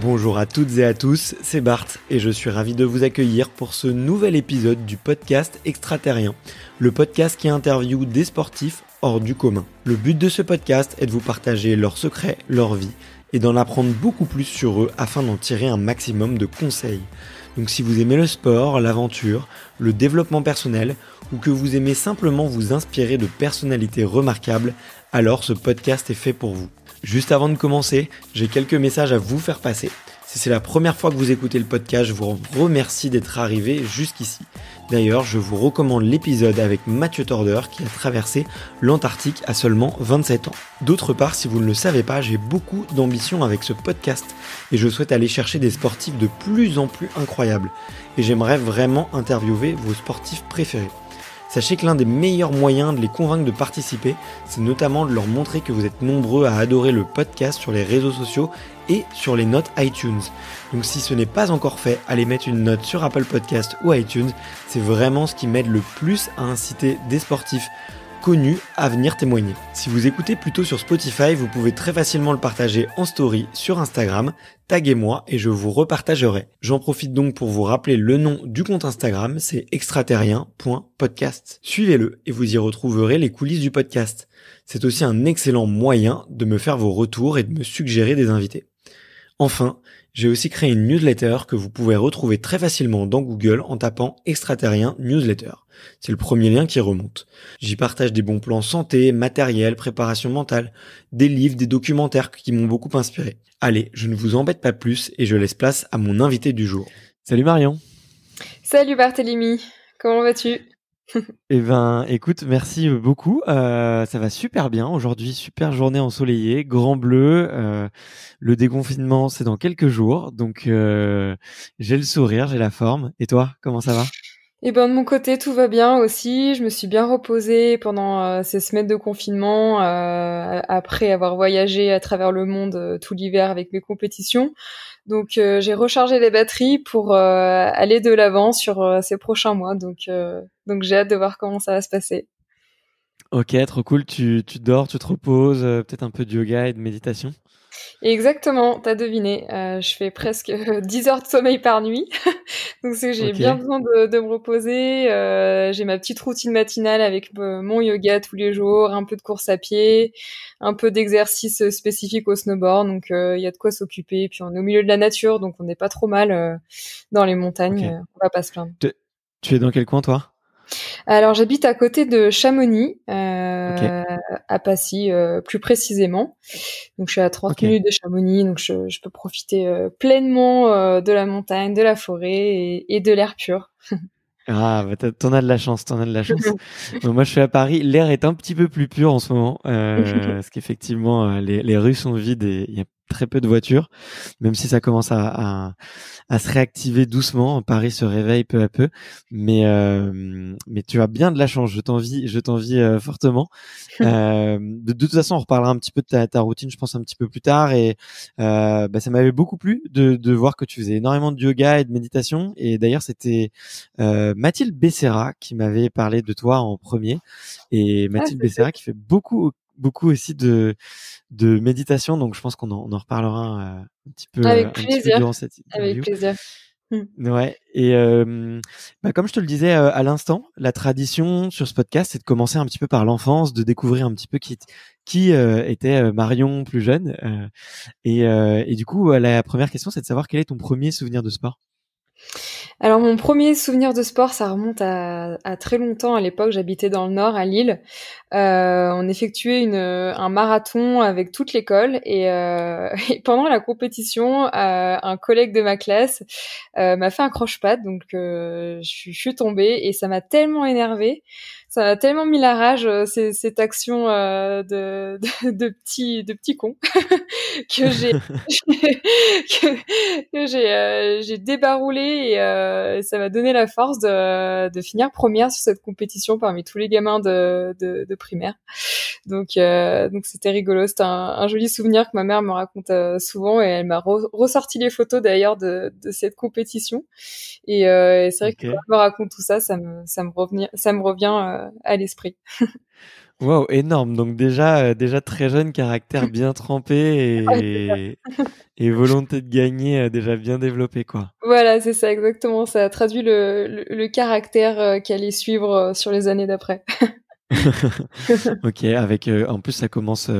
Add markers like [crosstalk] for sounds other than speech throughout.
Bonjour à toutes et à tous, c'est Bart et je suis ravi de vous accueillir pour ce nouvel épisode du podcast Extraterrien, le podcast qui interviewe des sportifs hors du commun. Le but de ce podcast est de vous partager leurs secrets, leur vie et d'en apprendre beaucoup plus sur eux afin d'en tirer un maximum de conseils. Donc si vous aimez le sport, l'aventure, le développement personnel ou que vous aimez simplement vous inspirer de personnalités remarquables, alors ce podcast est fait pour vous. Juste avant de commencer, j'ai quelques messages à vous faire passer. Si c'est la première fois que vous écoutez le podcast, je vous remercie d'être arrivé jusqu'ici. D'ailleurs, je vous recommande l'épisode avec Mathieu Torder qui a traversé l'Antarctique à seulement 27 ans. D'autre part, si vous ne le savez pas, j'ai beaucoup d'ambition avec ce podcast et je souhaite aller chercher des sportifs de plus en plus incroyables. Et j'aimerais vraiment interviewer vos sportifs préférés. Sachez que l'un des meilleurs moyens de les convaincre de participer, c'est notamment de leur montrer que vous êtes nombreux à adorer le podcast sur les réseaux sociaux et sur les notes iTunes. Donc si ce n'est pas encore fait, allez mettre une note sur Apple Podcast ou iTunes, c'est vraiment ce qui m'aide le plus à inciter des sportifs connu à venir témoigner. Si vous écoutez plutôt sur Spotify, vous pouvez très facilement le partager en story sur Instagram, taguez-moi et je vous repartagerai. J'en profite donc pour vous rappeler le nom du compte Instagram, c'est extraterrien.podcast. Suivez-le et vous y retrouverez les coulisses du podcast. C'est aussi un excellent moyen de me faire vos retours et de me suggérer des invités. Enfin, j'ai aussi créé une newsletter que vous pouvez retrouver très facilement dans Google en tapant extraterrien newsletter. C'est le premier lien qui remonte. J'y partage des bons plans santé, matériel, préparation mentale, des livres, des documentaires qui m'ont beaucoup inspiré. Allez, je ne vous embête pas plus et je laisse place à mon invité du jour. Salut Marion. Salut Barthélémy. Comment vas-tu eh ben, écoute, merci beaucoup. Euh, ça va super bien aujourd'hui. Super journée ensoleillée, grand bleu. Euh, le déconfinement, c'est dans quelques jours, donc euh, j'ai le sourire, j'ai la forme. Et toi, comment ça va et ben de mon côté, tout va bien aussi. Je me suis bien reposée pendant euh, ces semaines de confinement, euh, après avoir voyagé à travers le monde euh, tout l'hiver avec mes compétitions. Donc j'ai rechargé les batteries pour aller de l'avant sur ces prochains mois. Donc donc j'ai hâte de voir comment ça va se passer. Ok, trop cool. Tu, tu dors, tu te reposes, peut-être un peu de yoga et de méditation. Exactement, t'as deviné. Euh, je fais presque 10 [laughs] heures de sommeil par nuit. [laughs] Donc j'ai bien besoin de, me reposer. Euh, j'ai ma petite routine matinale avec euh, mon yoga tous les jours, un peu de course à pied, un peu d'exercice spécifique au snowboard. Donc il y a de quoi s'occuper. Puis on est au milieu de la nature, donc on n'est pas trop mal dans les montagnes. on va pas se plaindre. tu es dans quel coin toi alors j'habite à côté de Chamonix, euh, à Passy euh, plus précisément. Donc je suis à 30 minutes de Chamonix, donc je, peux profiter euh, pleinement de la montagne, de la forêt et, de l'air pur. Ah, bah t'en as de la chance, t'en as de la chance. [laughs] Moi, je suis à Paris, l'air est un petit peu plus pur en ce moment, euh, [laughs] parce qu'effectivement, les, les, rues sont vides et il y a très peu de voitures, même si ça commence à, se réactiver doucement. Paris se réveille peu à peu, mais euh, mais tu as bien de la chance. Je t'envie, je t'envie euh, fortement. [laughs] Euh, de, toute façon, on reparlera un petit peu de ta, routine, je pense un petit peu plus tard. Et bah, ça m'avait beaucoup plu de, voir que tu faisais énormément de yoga et de méditation. Et d'ailleurs, c'était Mathilde Becerra qui m'avait parlé de toi en premier. Et ah, Mathilde Bessera Becerra qui fait beaucoup beaucoup aussi de, de méditation. Donc, je pense qu'on en, en reparlera euh, un, petit peu, Avec euh, plaisir. cette Avec plaisir. Mmh. Ouais. Et bah, comme je te le disais à l'instant, la tradition sur ce podcast, c'est de commencer un petit peu par l'enfance, de découvrir un petit peu qui, qui euh, était Marion plus jeune. Et, et, du coup, la première question, c'est de savoir quel est ton premier souvenir de sport. Alors mon premier souvenir de sport, ça remonte à, très longtemps. À l'époque, j'habitais dans le nord, à Lille. Euh, on effectuait euh, un marathon avec toute l'école et, euh, [laughs] pendant la compétition, un collègue de ma classe m'a fait un croche-patte, donc je, je, suis tombée et ça m'a tellement énervée ça m'a tellement mis la rage euh, cette action euh, de, de, de petits de petits cons [laughs] que j'ai [laughs] que, j'ai euh, j'ai débaroulé et, ça m'a donné la force de, de finir première sur cette compétition parmi tous les gamins de, de, de primaire. Donc donc c'était rigolo, c'était un, joli souvenir que ma mère me raconte souvent et elle m'a ressorti les photos d'ailleurs de, de cette compétition. Et, c'est vrai que quand elle me raconte tout ça, ça me, ça me, revient, ça me revient à l'esprit. [laughs] wow, énorme. Donc déjà, euh, déjà très jeune, caractère bien trempé et, [laughs] volonté de gagner euh, déjà bien développée, quoi. Voilà, c'est ça, exactement. Ça a traduit le, caractère euh, qui allait suivre sur les années d'après. [laughs] ok, avec en plus ça commence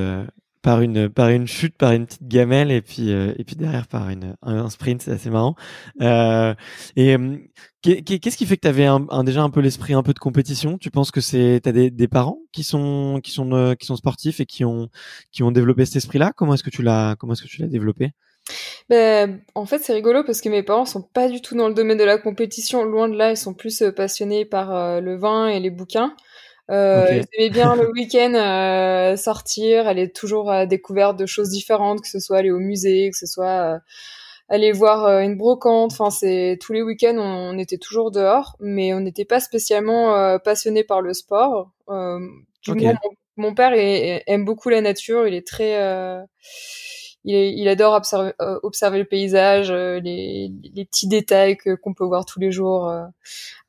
par une par une chute, par une petite gamelle et puis euh, et puis derrière par un sprint, c'est assez marrant. Euh, et hum, qu'est-ce qui fait que tu avais un, déjà un peu l'esprit un peu de compétition Tu penses que c'est t'as des, parents qui sont qui sont euh, qui sont sportifs et qui ont qui ont développé cet esprit-là Comment est-ce que tu l'as comment est-ce que tu l'as développé ben, en fait, c'est rigolo parce que mes parents sont pas du tout dans le domaine de la compétition. Loin de là, ils sont plus passionnés par le vin et les bouquins. Euh, bien le [laughs] week-end euh, sortir, aller toujours à découvert de choses différentes, que ce soit aller au musée, que ce soit euh, aller voir euh, une brocante. Enfin, c'est tous les week-ends, on, était toujours dehors, mais on n'était pas spécialement euh, passionné par le sport. mon, père aime beaucoup la nature, il est très il, adore observer, euh, le paysage, euh, les, petits détails que qu'on peut voir tous les jours euh,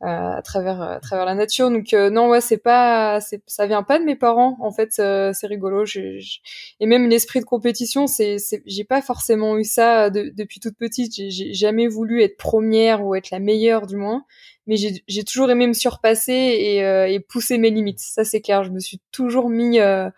à travers à travers la nature. Donc non, ouais, c'est pas, ça vient pas de mes parents. En fait, c'est rigolo. Et même l'esprit de compétition, c'est, j'ai pas forcément eu ça depuis toute petite. J'ai jamais voulu être première ou être la meilleure du moins mais j'ai toujours aimé me surpasser et, euh, et pousser mes limites. Ça c'est clair. Je me suis toujours mis euh,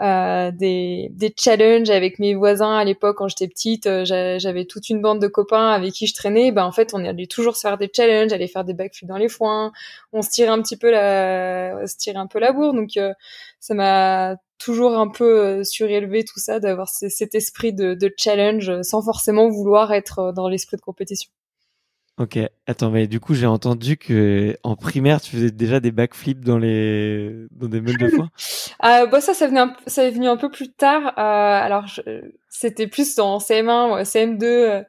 euh, des, des challenges avec mes voisins à l'époque quand j'étais petite. Euh, j'avais toute une bande de copains avec qui je traînais. Ben en fait on allait toujours se faire des challenges, aller faire des backflips dans les foins. On se tirait un petit peu la, se tirait un peu la bourre. Donc euh, ça m'a toujours un peu surélevé tout ça d'avoir cet esprit de challenge sans forcément vouloir être dans l'esprit de compétition. Ok, attends, mais du coup, j'ai entendu que en primaire, tu faisais déjà des backflips dans les dans des meules de foin. [laughs] euh, bah ça, ça venait, ça est venu un peu plus tard. Euh, alors, je... c'était plus dans CM1, CM2. Euh,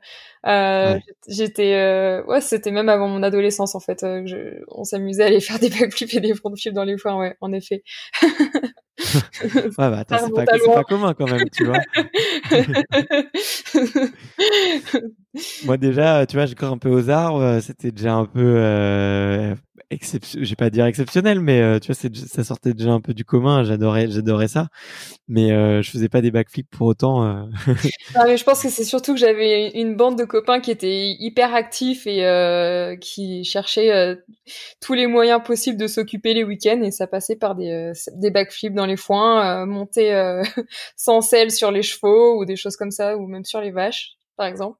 euh J'étais, euh, ouais, c'était même avant mon adolescence en fait. Euh, on s'amusait à aller [laughs] faire des backflips et des frontflips dans les foins, ouais, en effet. [laughs] [laughs] bah, attends, c'est pas, commun quand même, tu vois. [laughs] Moi, déjà, tu vois, je crois un peu aux arbres. Euh, c'était déjà un peu. Euh, ne j'ai pas dire exceptionnel, mais euh, tu vois, ça sortait déjà un peu du commun. J'adorais, j'adorais ça, mais je euh, je faisais pas des backflips pour autant. Euh. [laughs] je pense que c'est surtout que j'avais une bande de copains qui étaient hyper actifs et qui cherchaient tous les moyens possibles de s'occuper les week-ends et ça passait par des, des backflips dans les foins, monter [laughs] sans selle sur les chevaux ou des choses comme ça, ou même sur les vaches par exemple.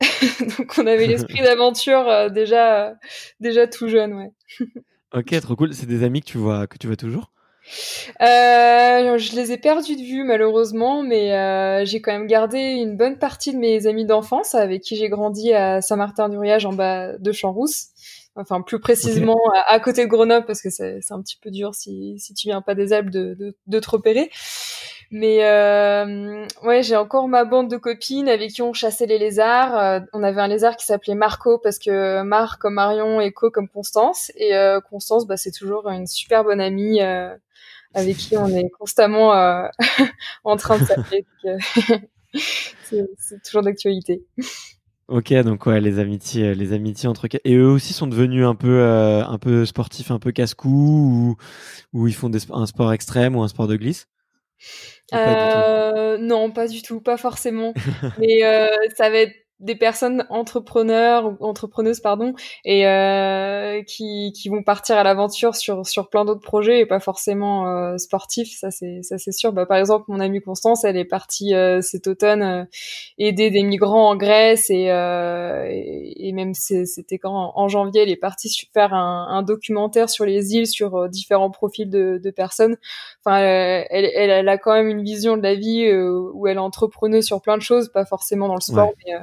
[laughs] Donc on avait l'esprit d'aventure euh, déjà, euh, déjà tout jeune, ouais. ok, trop cool. C'est des amis que tu vois, que tu vois toujours euh, Je les ai perdus de vue malheureusement, mais j'ai quand même gardé une bonne partie de mes amis d'enfance avec qui j'ai grandi à Saint-Martin-du-Riage en bas de champs Enfin, plus précisément à, côté de Grenoble, parce que c'est un petit peu dur si, si tu viens pas des Alpes de, de, de te repérer. Mais euh, ouais, j'ai encore ma bande de copines avec qui on chassait les lézards. Euh, on avait un lézard qui s'appelait Marco parce que Marc comme Marion et Co comme Constance. Et euh, Constance, bah, c'est toujours une super bonne amie euh, avec qui on est constamment [laughs] en train de s'appeler. [laughs] c'est toujours d'actualité. Ok, donc ouais, les amitiés, les amitiés entre et eux aussi sont devenus un peu, un peu sportifs, un peu casse-cou, ou, ils font un sport extrême ou un sport de glisse. Euh, non, pas du tout, pas forcément. [laughs] Mais euh, ça va être des personnes entrepreneurs entrepreneuses pardon et euh, qui, qui vont partir à l'aventure sur sur plein d'autres projets et pas forcément euh, sportifs ça c'est ça c'est sûr bah par exemple mon amie Constance elle est partie euh, cet automne aider des migrants en Grèce et et, même c'était quand en, janvier elle est partie faire un, documentaire sur les îles sur différents profils de, de personnes enfin elle, elle, a quand même une vision de la vie où elle est entrepreneuse sur plein de choses pas forcément dans le sport mais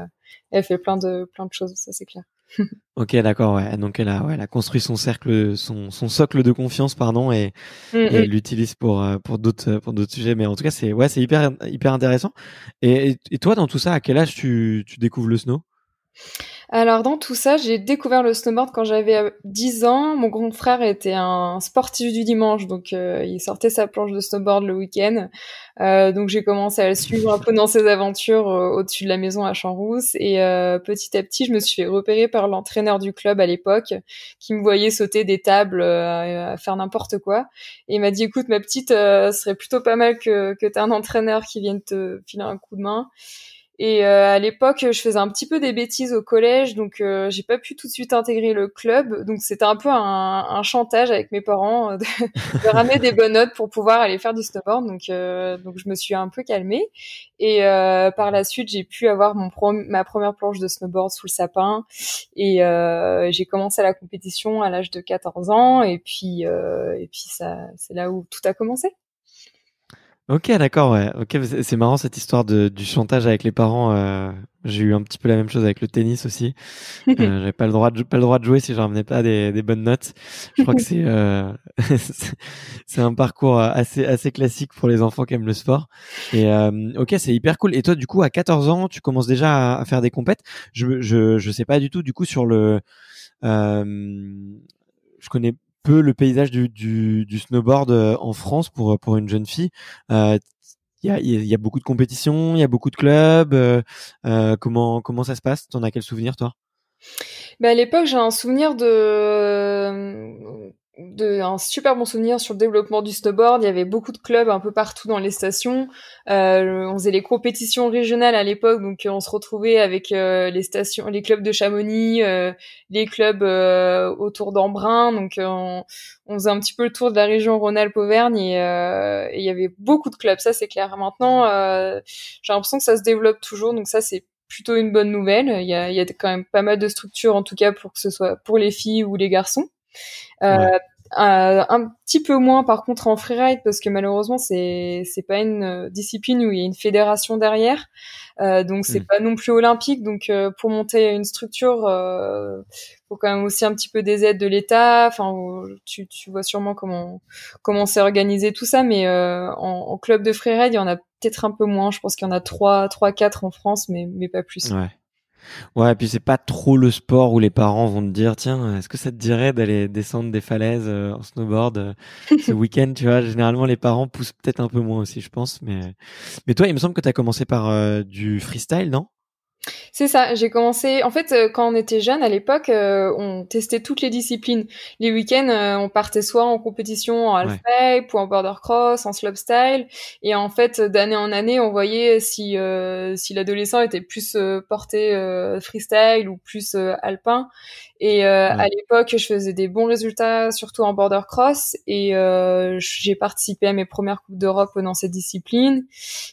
elle fait plein de, plein de choses, ça c'est clair. [laughs] ok, d'accord. Donc elle a, elle a construit son cercle, son, socle de confiance, pardon, et, mm, mm. l'utilise pour euh, pour d'autres pour d'autres sujets. Mais en tout cas, c'est ouais, c'est hyper hyper intéressant. Et, toi, dans tout ça, à quel âge tu, tu découvres le snow alors dans tout ça, j'ai découvert le snowboard quand j'avais 10 euh, ans. Mon grand frère était un sportif du dimanche, donc euh, il sortait sa planche de snowboard le week-end. Euh, donc j'ai commencé à le suivre un peu dans ses aventures au-dessus de la maison à Champs-Rousse. Et petit à petit, je me suis fait repérer par l'entraîneur du club à l'époque, qui me voyait sauter des tables, faire n'importe quoi. Et il m'a dit, écoute ma petite, ce serait plutôt pas mal que, tu aies un entraîneur qui vienne te filer un coup de main. Et euh, à l'époque, je faisais un petit peu des bêtises au collège, donc euh, j'ai pas pu tout de suite intégrer le club. Donc c'était un peu un, un, chantage avec mes parents euh, [laughs] de, ramener des bonnes notes pour pouvoir aller faire du snowboard. Donc donc je me suis un peu calmée. Et par la suite, j'ai pu avoir mon ma première planche de snowboard sous le sapin. Et j'ai commencé la compétition à l'âge de 14 ans. Et puis et puis ça, c'est là où tout a commencé. Ok, d'accord, ouais. Ok, c'est marrant cette histoire de, du chantage avec les parents. Euh, j'ai eu un petit peu la même chose avec le tennis aussi. Euh, [laughs] J'avais pas le droit de pas le droit de jouer si je ramenais pas des, bonnes notes. Je crois que [laughs] c'est euh, [laughs] c'est un parcours euh, assez assez classique pour les enfants qui aiment le sport. Et euh, ok, c'est hyper cool. Et toi, du coup, à 14 ans, tu commences déjà à, faire des compètes. Je, je je sais pas du tout. Du coup, sur le euh, je connais le paysage du, du, snowboard euh, en France pour, euh, pour une jeune fille euh, il y a, beaucoup de compétitions, il y a beaucoup de clubs. comment comment ça se passe T'en as quel souvenir toi ben à l'époque, j'ai un souvenir de un super bon souvenir sur le développement du snowboard. Il y avait beaucoup de clubs un peu partout dans les stations. Euh, on faisait les compétitions régionales à l'époque, donc euh, on se retrouvait avec euh, les stations, les clubs de Chamonix, euh, les clubs autour d'Embrun. Donc on, on, faisait un petit peu le tour de la région Rhône-Alpes-Auvergne et, il y avait beaucoup de clubs. Ça c'est clair. Maintenant, j'ai l'impression que ça se développe toujours, donc ça c'est plutôt une bonne nouvelle. Il y, a, il y a quand même pas mal de structures, en tout cas pour que ce soit pour les filles ou les garçons. Euh, euh, un petit peu moins par contre en freeride parce que malheureusement c'est c'est pas une euh, discipline où il y a une fédération derrière donc c'est hmm. pas non plus olympique donc pour monter une structure il faut quand même aussi un petit peu des aides de l'État enfin tu, vois sûrement comment comment c'est organisé tout ça mais en, club de freeride il y en a peut-être un peu moins je pense qu'il y en a trois trois quatre en France mais mais pas plus ouais. Ouais, et puis c'est pas trop le sport où les parents vont te dire tiens, est-ce que ça te dirait d'aller descendre des falaises euh, en snowboard euh, ce [laughs] week-end, tu vois Généralement, les parents poussent peut-être un peu moins aussi, je pense. Mais mais toi, il me semble que tu as commencé par euh, du freestyle, non c'est ça, j'ai commencé. En fait, euh, quand on était jeune à l'époque, euh, on testait toutes les disciplines. Les week-ends, euh, on partait soit en compétition en half-pipe ou en border cross, en slopestyle. Et en fait, d'année en année, on voyait si, si l'adolescent était plus porté freestyle ou plus alpin. Et euh, à l'époque, je faisais des bons résultats, surtout en border cross, et euh, j'ai participé à mes premières coupes d'Europe dans cette discipline.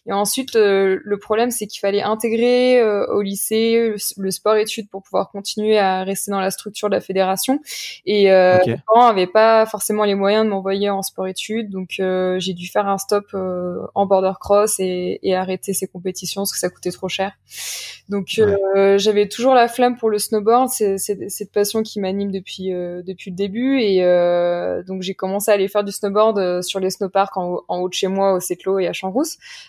Et ensuite, euh, le, problème, c'est qu'il fallait intégrer au lycée le, sport-études pour pouvoir continuer à rester dans la structure de la fédération. Et euh, mes parents n'avaient pas forcément les moyens de m'envoyer en sport-études, donc j'ai dû faire un stop en border cross et, et, arrêter ces compétitions parce que ça coûtait trop cher. Donc j'avais toujours la flemme pour le snowboard. C'est passion qui m'anime depuis euh, depuis le début et euh, donc j'ai commencé à aller faire du snowboard euh, sur les snowparks en, en haut de chez moi au Céclo et à champs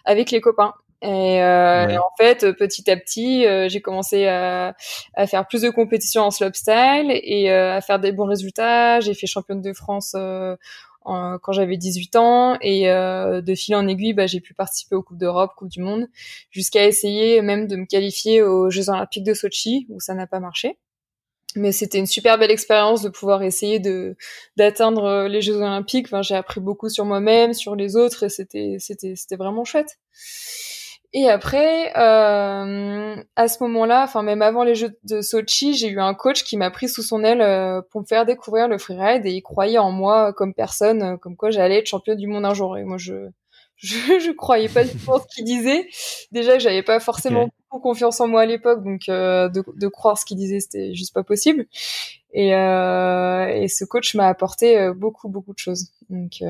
avec les copains. Et, en fait, petit à petit, j'ai commencé à, à, faire plus de compétitions en slopestyle et à faire des bons résultats. J'ai fait championne de France quand j'avais 18 ans et de fil en aiguille, bah, j'ai pu participer aux Coupes d'Europe, Coupes du Monde, jusqu'à essayer même de me qualifier aux Jeux Olympiques de Sochi où ça n'a pas marché mais c'était une super belle expérience de pouvoir essayer de d'atteindre euh, les Jeux Olympiques. Enfin, j'ai appris beaucoup sur moi-même, sur les autres, et c'était c'était c'était vraiment chouette. Et après, euh, à ce moment-là, enfin même avant les Jeux de Sochi, j'ai eu un coach qui m'a pris sous son aile euh, pour me faire découvrir le freeride et il croyait en moi comme personne, comme quoi j'allais être champion du monde un jour. Et moi, je je, je croyais pas du tout ce qu'il disait. Déjà, j'avais pas forcément beaucoup confiance en moi à l'époque, donc euh, de, croire ce qu'il disait, c'était juste pas possible. Et, euh, ce coach m'a apporté euh, beaucoup, beaucoup de choses. Donc,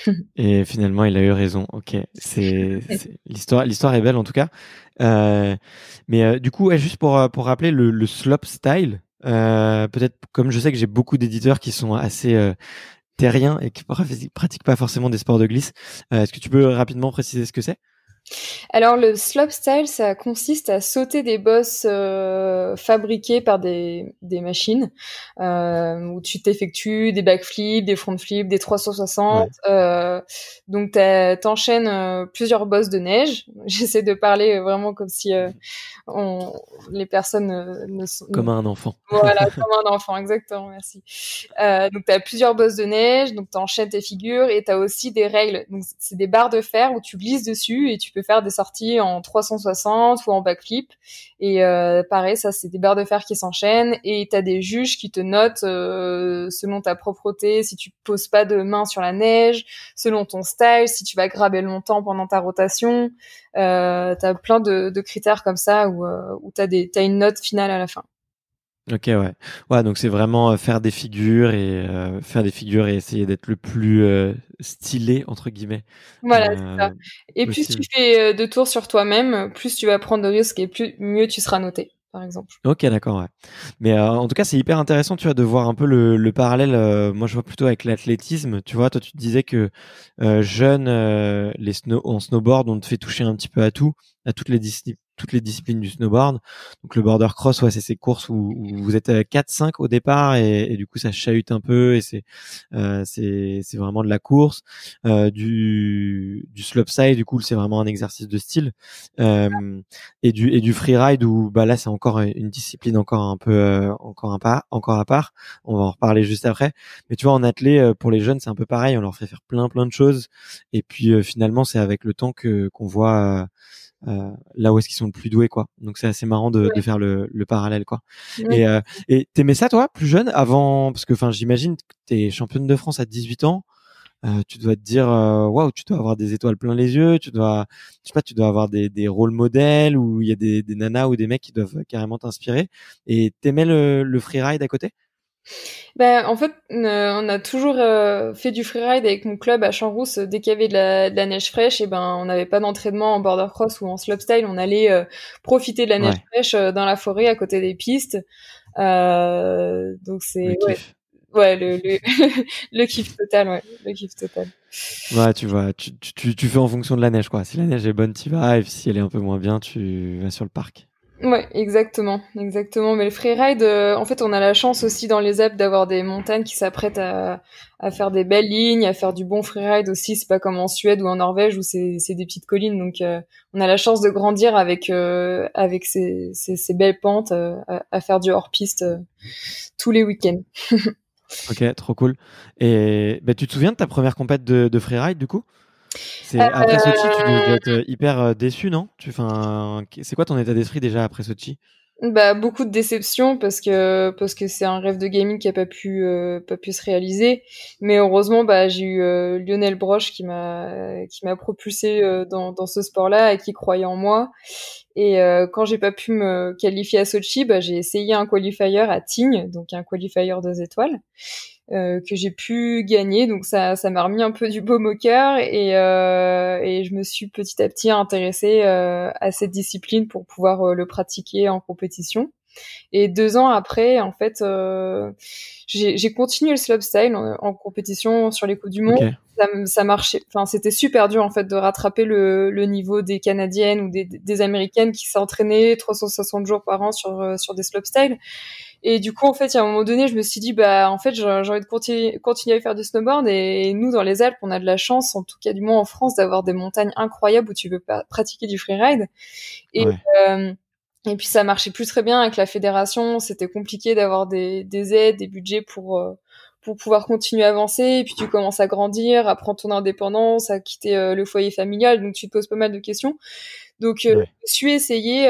[laughs] et finalement, il a eu raison. Ok, c'est [laughs] l'histoire. L'histoire est belle en tout cas. mais du coup, juste pour pour rappeler le, slop style. peut-être comme je sais que j'ai beaucoup d'éditeurs qui sont assez rien et qui [laughs] pratique pas forcément des sports de glisse. Euh, est-ce que tu peux rapidement préciser ce que c'est alors le slopestyle, ça consiste à sauter des bosses euh, fabriquées par des, machines, euh, où tu t'effectues des backflips, des frontflips, des 360. Euh, donc tu donc t'enchaînes plusieurs bosses de neige. [laughs] J'essaie de parler vraiment comme si les personnes ne sont... Comme un enfant. Voilà, [laughs] comme un enfant, exactement, merci. donc as plusieurs bosses de neige, donc t'enchaînes tes figures et tu as aussi des règles. Donc c'est des barres de fer où tu glisses dessus et tu tu peux faire des sorties en 360 ou en backflip. Et euh, pareil, ça, c'est des barres de fer qui s'enchaînent et tu as des juges qui te notent euh, selon ta propreté, si tu poses pas de main sur la neige, selon ton style, si tu vas graber longtemps pendant ta rotation. Euh, tu as plein de, critères comme ça où, tu as des, une note finale à la fin. Ok, ouais. Ouais, donc c'est vraiment euh, faire des figures et euh, faire des figures et essayer d'être le plus euh, stylé entre guillemets. Voilà, c'est ça. Et plus tu fais de tours sur toi-même, plus tu vas prendre de risques et plus mieux tu seras noté par exemple. Ok, d'accord. Ouais. Mais en tout cas, c'est hyper intéressant, tu vois, de voir un peu le, le parallèle. moi, je vois plutôt avec l'athlétisme. Tu vois, toi, tu disais que jeunes, jeune, les snow en snowboard, on te fait toucher un petit peu à tout, à toutes les, disciplines toutes les disciplines du snowboard. Donc le border cross, ouais, c'est ces courses où, vous êtes 4-5 euh, au départ et, et, du coup ça chahute un peu et c'est euh, c'est vraiment de la course. Euh, du du side, du coup c'est vraiment un exercice de style euh, et du et du freeride où bah là c'est encore une discipline encore un peu euh, encore un pas encore à part. On va en reparler juste après. Mais tu vois en athlé euh, pour les jeunes c'est un peu pareil, on leur fait faire plein plein de choses et puis finalement c'est avec le temps que qu'on voit euh, là où est-ce qu'ils sont le plus doués quoi donc c'est assez marrant de, faire le, parallèle quoi euh, et t'aimais ça toi plus jeune avant parce que enfin j'imagine que t'es championne de France à 18 ans euh, tu dois te dire waouh wow, tu dois avoir des étoiles plein les yeux tu dois je sais pas tu dois avoir des, des rôles modèles où il y a des, des, nanas ou des mecs qui doivent carrément t'inspirer et t'aimais le, le freeride à côté ben, en fait, euh, on a toujours euh, fait du freeride avec mon club à champs rousses euh, Dès qu'il y avait de la, neige fraîche, et ben, on n'avait pas d'entraînement en border cross ou en slopestyle. On allait profiter de la neige fraîche dans la forêt à côté des pistes. donc c'est le, [laughs] kiff total, le kiff total. Ouais, tu vois, tu, fais en fonction de la neige, quoi. Si la neige est bonne, tu vas. Et si elle est un peu moins bien, tu vas sur le parc. Ouais, exactement, exactement. Mais le freeride, euh, en fait, on a la chance aussi dans les Alpes d'avoir des montagnes qui s'apprêtent à, faire des belles lignes, à faire du bon freeride aussi. C'est pas comme en Suède ou en Norvège où c'est des petites collines. Donc, euh, on a la chance de grandir avec euh, avec ces, belles pentes à, faire du hors piste tous les week-ends. [laughs] ok, trop cool. Et ben, tu te souviens de ta première compète de, de freeride du coup après euh, Sochi, tu dois être euh, hyper euh, déçu, non enfin, C'est quoi ton état d'esprit déjà après Sochi bah, beaucoup de déception parce que parce que c'est un rêve de gaming qui n'a pas pu pas pu se réaliser mais heureusement bah j'ai eu Lionel Broche qui m'a qui m'a propulsé dans, dans ce sport là et qui croyait en moi et quand j'ai pas pu me qualifier à Sochi bah j'ai essayé un qualifier à Tignes donc un qualifier deux étoiles euh, que j'ai pu gagner. Donc ça, ça m'a remis un peu du baume au cœur et, euh, et je me suis petit à petit intéressée euh, à cette discipline pour pouvoir euh, le pratiquer en compétition. Et deux ans après, en fait, euh, j'ai continué le slopestyle en, en, compétition sur les Coupes du Monde. Ça, ça, marchait, enfin, c'était super dur en fait de rattraper le, le niveau des Canadiennes ou des, des Américaines qui s'entraînaient 360 jours par an sur sur des slopestyles. Et du coup, en fait, il a un moment donné, je me suis dit, bah, en fait, j'ai envie de continuer, continuer à faire du snowboard. Et nous, dans les Alpes, on a de la chance, en tout cas, du moins en France, d'avoir des montagnes incroyables où tu peux pratiquer du freeride. Et, euh, et puis, ça marchait plus très bien avec la fédération. C'était compliqué d'avoir des, des, aides, des budgets pour, euh, pour pouvoir continuer à avancer. Et puis, tu commences à grandir, à prendre ton indépendance, à quitter euh, le foyer familial. Donc, tu te poses pas mal de questions. Donc, je suis essayé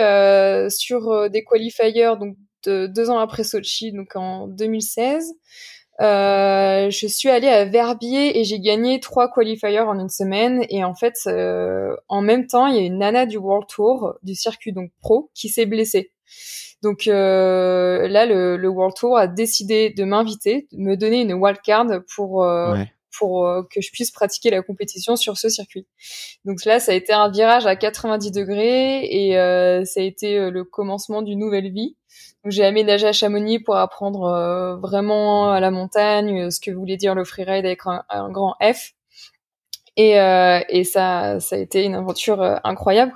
sur des qualifiers, donc deux ans après Sochi, donc en 2016. Euh, je suis allée à Verbier et j'ai gagné trois qualifiers en une semaine. Et en fait, euh, en même temps, il y a une nana du World Tour, du circuit donc pro, qui s'est blessée. Donc euh, là, le, World Tour a décidé de m'inviter, de me donner une wildcard pour euh, ouais pour euh, que je puisse pratiquer la compétition sur ce circuit. Donc là, ça a été un virage à 90 degrés et euh, ça a été euh, le commencement d'une nouvelle vie. J'ai aménagé à Chamonix pour apprendre vraiment à la montagne ce que voulait dire le freeride avec un, grand F. Et, ça, a été une aventure incroyable.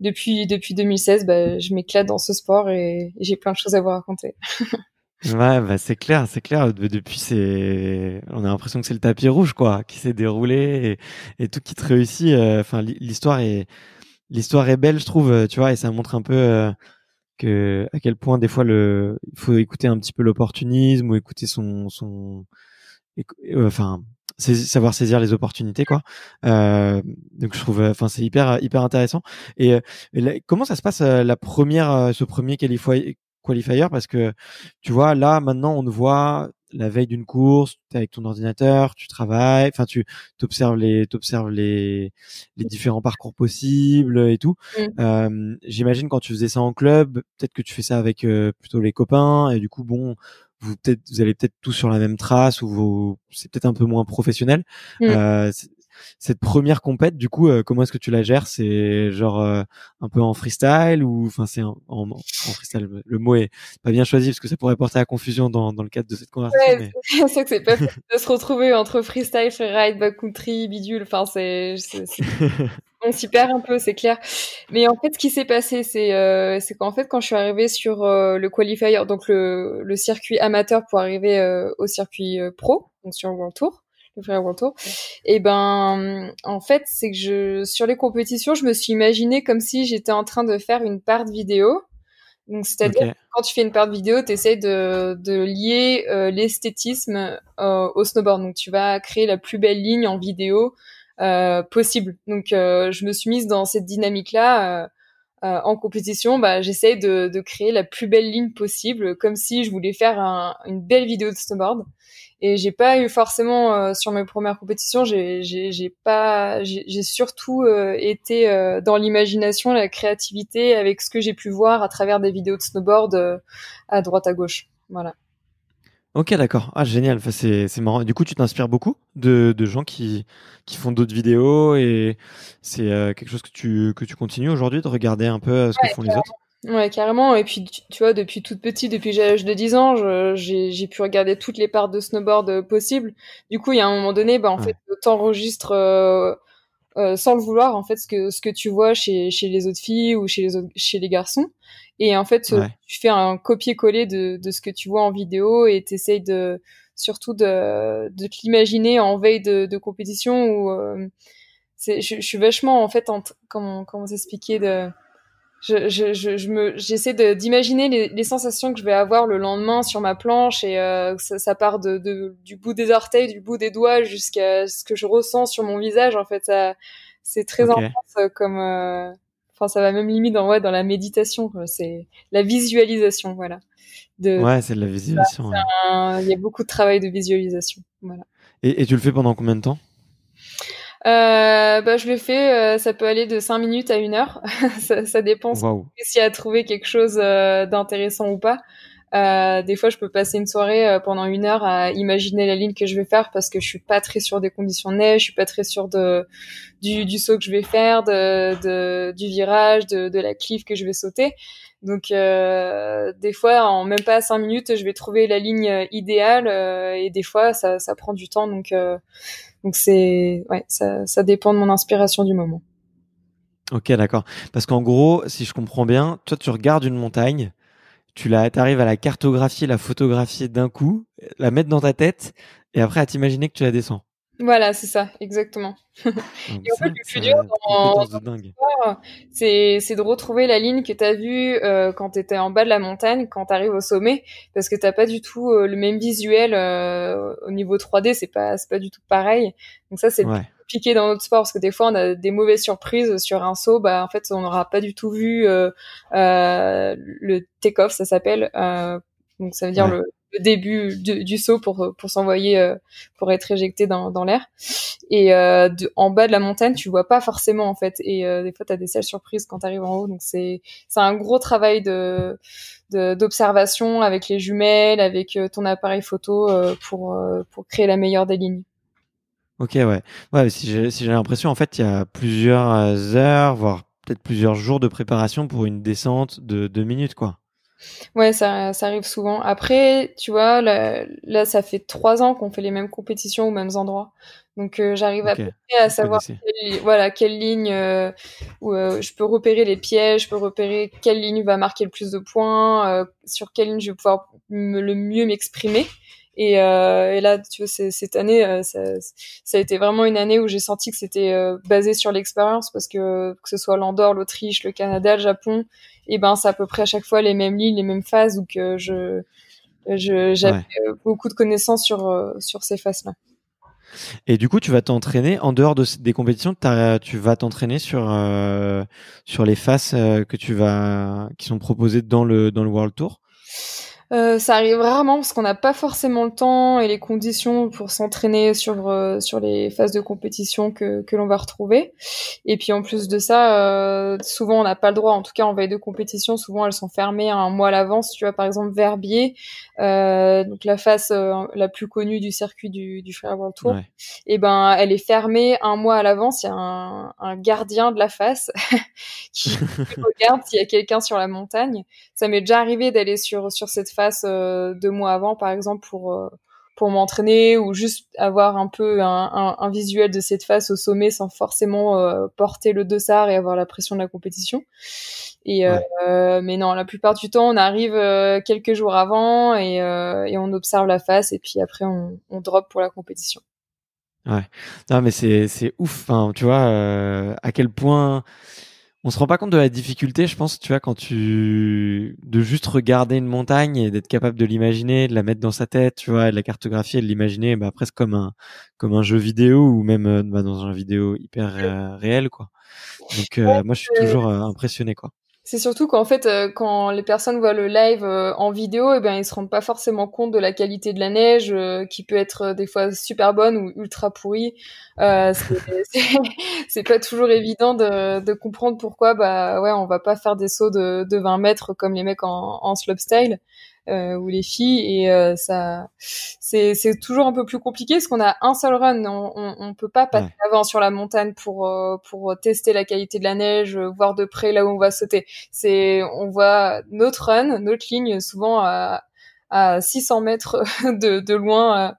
depuis, 2016, bah, je m'éclate dans ce sport et j'ai plein de choses à vous raconter. [laughs] Ouais, bah c'est clair, c'est clair. Depuis, c'est, on a l'impression que c'est le tapis rouge, quoi, qui s'est déroulé et, tout qui te réussit. Euh, enfin, l'histoire est, l'histoire est belle, je trouve. Euh, tu vois, et ça montre un peu euh, que à quel point des fois le, il faut écouter un petit peu l'opportunisme ou écouter son, son, enfin, savoir saisir les opportunités, quoi. donc je trouve, enfin, c'est hyper, hyper intéressant. Et, comment ça se passe la première, ce premier qualifié qualifier parce que tu vois là maintenant on te voit la veille d'une course, avec ton ordinateur, tu travailles, enfin tu t'observes les t'observes les les mmh. différents parcours possibles et tout. Mmh. j'imagine quand tu faisais ça en club, peut-être que tu fais ça avec plutôt les copains et du coup bon, vous peut-être vous allez peut-être tous sur la même trace ou vous, c'est peut-être un peu moins professionnel. Mmh cette première compète, du coup, euh, comment est-ce que tu la gères C'est genre euh, un peu en freestyle ou enfin c'est en, freestyle. Le mot est pas bien choisi parce que ça pourrait porter à confusion dans, dans le cadre de cette conversation. Ouais, mais... [laughs] que c'est pas de se retrouver entre freestyle, freeride, backcountry, bidule. Enfin, c'est [laughs] on s'y perd un peu, c'est clair. Mais en fait, ce qui s'est passé, c'est euh, qu'en fait, quand je suis arrivé sur euh, le qualifier, donc le, circuit amateur pour arriver au circuit pro, donc sur le Grand Tour, et ben, en fait, c'est que je, sur les compétitions, je me suis imaginé comme si j'étais en train de faire une part de vidéo. Donc, c'est-à-dire, quand tu fais une part de vidéo, tu essaies de, de lier euh, l'esthétisme euh, au snowboard. Donc, tu vas créer la plus belle ligne en vidéo euh, possible. Donc, je me suis mise dans cette dynamique-là. en compétition, bah, j'essaie de, de, créer la plus belle ligne possible, comme si je voulais faire une belle vidéo de snowboard et j'ai pas eu forcément euh, sur mes premières compétitions j'ai pas j'ai surtout euh, été euh, dans l'imagination la créativité avec ce que j'ai pu voir à travers des vidéos de snowboard à droite à gauche voilà Ok, d'accord. Ah, génial. c'est, marrant. Du coup, tu t'inspires beaucoup de, gens qui, font d'autres vidéos et c'est quelque chose que tu, que tu continues aujourd'hui de regarder un peu ce que font les autres Ouais, carrément. Et puis, tu, vois, depuis toute petite, depuis l'âge de 10 ans, j'ai pu regarder toutes les parts de snowboard euh, possibles. Du coup, il y a un moment donné, bah, en fait, t'enregistres euh, euh, sans le vouloir, en fait, ce que, ce que tu vois chez, chez les autres filles ou chez les, autres, chez les garçons. Et en fait, tu fais un copier-coller de, de ce que tu vois en vidéo et t'essayes de, surtout de, de l'imaginer en veille de, de compétition ou, euh, je, je, suis vachement, en fait, en, comment, comment s'expliquer de, je, je, je, je, me, j'essaie d'imaginer les, les, sensations que je vais avoir le lendemain sur ma planche et euh, ça, ça, part de, de, du bout des orteils, du bout des doigts jusqu'à ce que je ressens sur mon visage. En fait, c'est très intense euh, comme. Euh, enfin, ça va même limite dans, ouais, dans la méditation. C'est la visualisation, voilà. ouais, c'est de la visualisation. Il y a beaucoup de travail de visualisation. Voilà. et tu le fais pendant combien de temps euh, bah, je le fais, euh, ça peut aller de 5 minutes à 1 heure. [laughs] ça, ça, dépend wow. si à trouvé quelque chose euh, d'intéressant ou pas. Euh, des fois, je peux passer une soirée pendant une heure à imaginer la ligne que je vais faire parce que je suis pas très sûre des conditions de neige, je suis pas très sûre de, du, du saut que je vais faire, de, de, du virage, de, de la cliff que je vais sauter. Donc euh, des fois, en même pas cinq minutes, je vais trouver la ligne idéale et des fois, ça, ça prend du temps. Donc donc c'est ouais, ça, ça dépend de mon inspiration du moment. Ok, d'accord. Parce qu'en gros, si je comprends bien, toi tu regardes une montagne, tu la, arrives à la cartographier, la photographier d'un coup, la mettre dans ta tête, et après à t'imaginer que tu la descends. Voilà, c'est ça, exactement. Ah, et en fait, le plus dur c'est, c'est de retrouver la ligne que tu as vue euh, quand tu étais en bas de la montagne, quand tu arrives au sommet, parce que t'as pas du tout euh, le même visuel euh, au niveau 3D, c'est pas, pas du tout pareil. Donc ça, c'est piqué dans notre sport, parce que des fois, on a des mauvaises surprises sur un saut, bah, en fait, on n'aura pas du tout vu le take-off, ça s'appelle. donc ça veut dire le le début du saut pour, euh, pour s'envoyer, euh, pour être éjecté dans, dans l'air. Et euh, de, en bas de la montagne, tu vois pas forcément en fait. Et des fois, tu as des sales surprises quand tu arrives en haut. Donc c'est un gros travail de d'observation avec les jumelles, avec ton appareil photo pour, pour créer la meilleure des lignes. Ok, ouais. Ouais, si j'ai l'impression, en fait, il y a plusieurs heures, voire peut-être plusieurs jours de préparation pour une descente de deux minutes, quoi. Ouais, ça, ça, arrive souvent. Après, tu vois, là, ça fait trois ans qu'on fait les mêmes compétitions aux mêmes endroits. Donc, euh, j'arrive à, à savoir quelle, voilà, quelle ligne euh, où euh, je peux repérer les pièges, je peux repérer quelle ligne va marquer le plus de points, sur quelle ligne je vais pouvoir me, le mieux m'exprimer. Et, là, tu vois, cette année, ça, ça, a été vraiment une année où j'ai senti que c'était basé sur l'expérience parce que que ce soit l'Andorre, l'Autriche, le Canada, le Japon, et ben c'est à peu près à chaque fois les mêmes lignes, les mêmes phases, ou que je j'avais euh, beaucoup de connaissances sur euh, sur ces phases-là. Et du coup, tu vas t'entraîner en dehors de, des compétitions, tu vas t'entraîner sur euh, sur les faces que tu vas qui sont proposées dans le dans le World Tour. Euh, ça arrive rarement parce qu'on n'a pas forcément le temps et les conditions pour s'entraîner sur, euh, sur les phases de compétition que, que l'on va retrouver. Et puis en plus de ça, euh, souvent on n'a pas le droit, en tout cas en veille de compétition, souvent elles sont fermées un mois à l'avance. Tu vois, par exemple, Verbier, euh, donc la face euh, la plus connue du circuit du, du avant Tour, et ben elle est fermée un mois à l'avance. Il y a un, un, gardien de la face [laughs] qui [laughs] regarde s'il y a quelqu'un sur la montagne. Ça m'est déjà arrivé d'aller sur sur cette face euh, deux mois avant, par exemple, pour pour m'entraîner ou juste avoir un peu un, visuel de cette face au sommet sans forcément euh, porter le dossard et avoir la pression de la compétition. Et euh, mais non, la plupart du temps, on arrive euh, quelques jours avant et, et, on observe la face et puis après on, drop pour la compétition. Ouais. Non mais c'est ouf. tu vois à quel point on se rend pas compte de la difficulté, je pense, tu vois, quand tu de juste regarder une montagne et d'être capable de l'imaginer, de la mettre dans sa tête, tu vois, de la cartographier, de l'imaginer, bah presque comme un comme un jeu vidéo ou même euh, bah, dans un vidéo hyper euh, réel, quoi. Donc euh, moi, je suis toujours impressionné, quoi. C'est surtout qu'en fait, euh, quand les personnes voient le live euh, en vidéo, eh ben, ils se rendent pas forcément compte de la qualité de la neige, euh, qui peut être des fois super bonne ou ultra pourrie. [laughs] [laughs] c'est pas toujours évident de, comprendre pourquoi, bah ouais, on va pas faire des sauts de, de 20 mètres comme les mecs en, en slopestyle. Euh, ou les filles et euh, ça c'est c'est toujours un peu plus compliqué parce qu'on a un seul run, on on, peut pas passer avant sur la montagne pour euh, pour tester la qualité de la neige, voir de près là où on va sauter. C'est on voit notre run, notre ligne souvent à à 600 mètres [laughs] de, loin.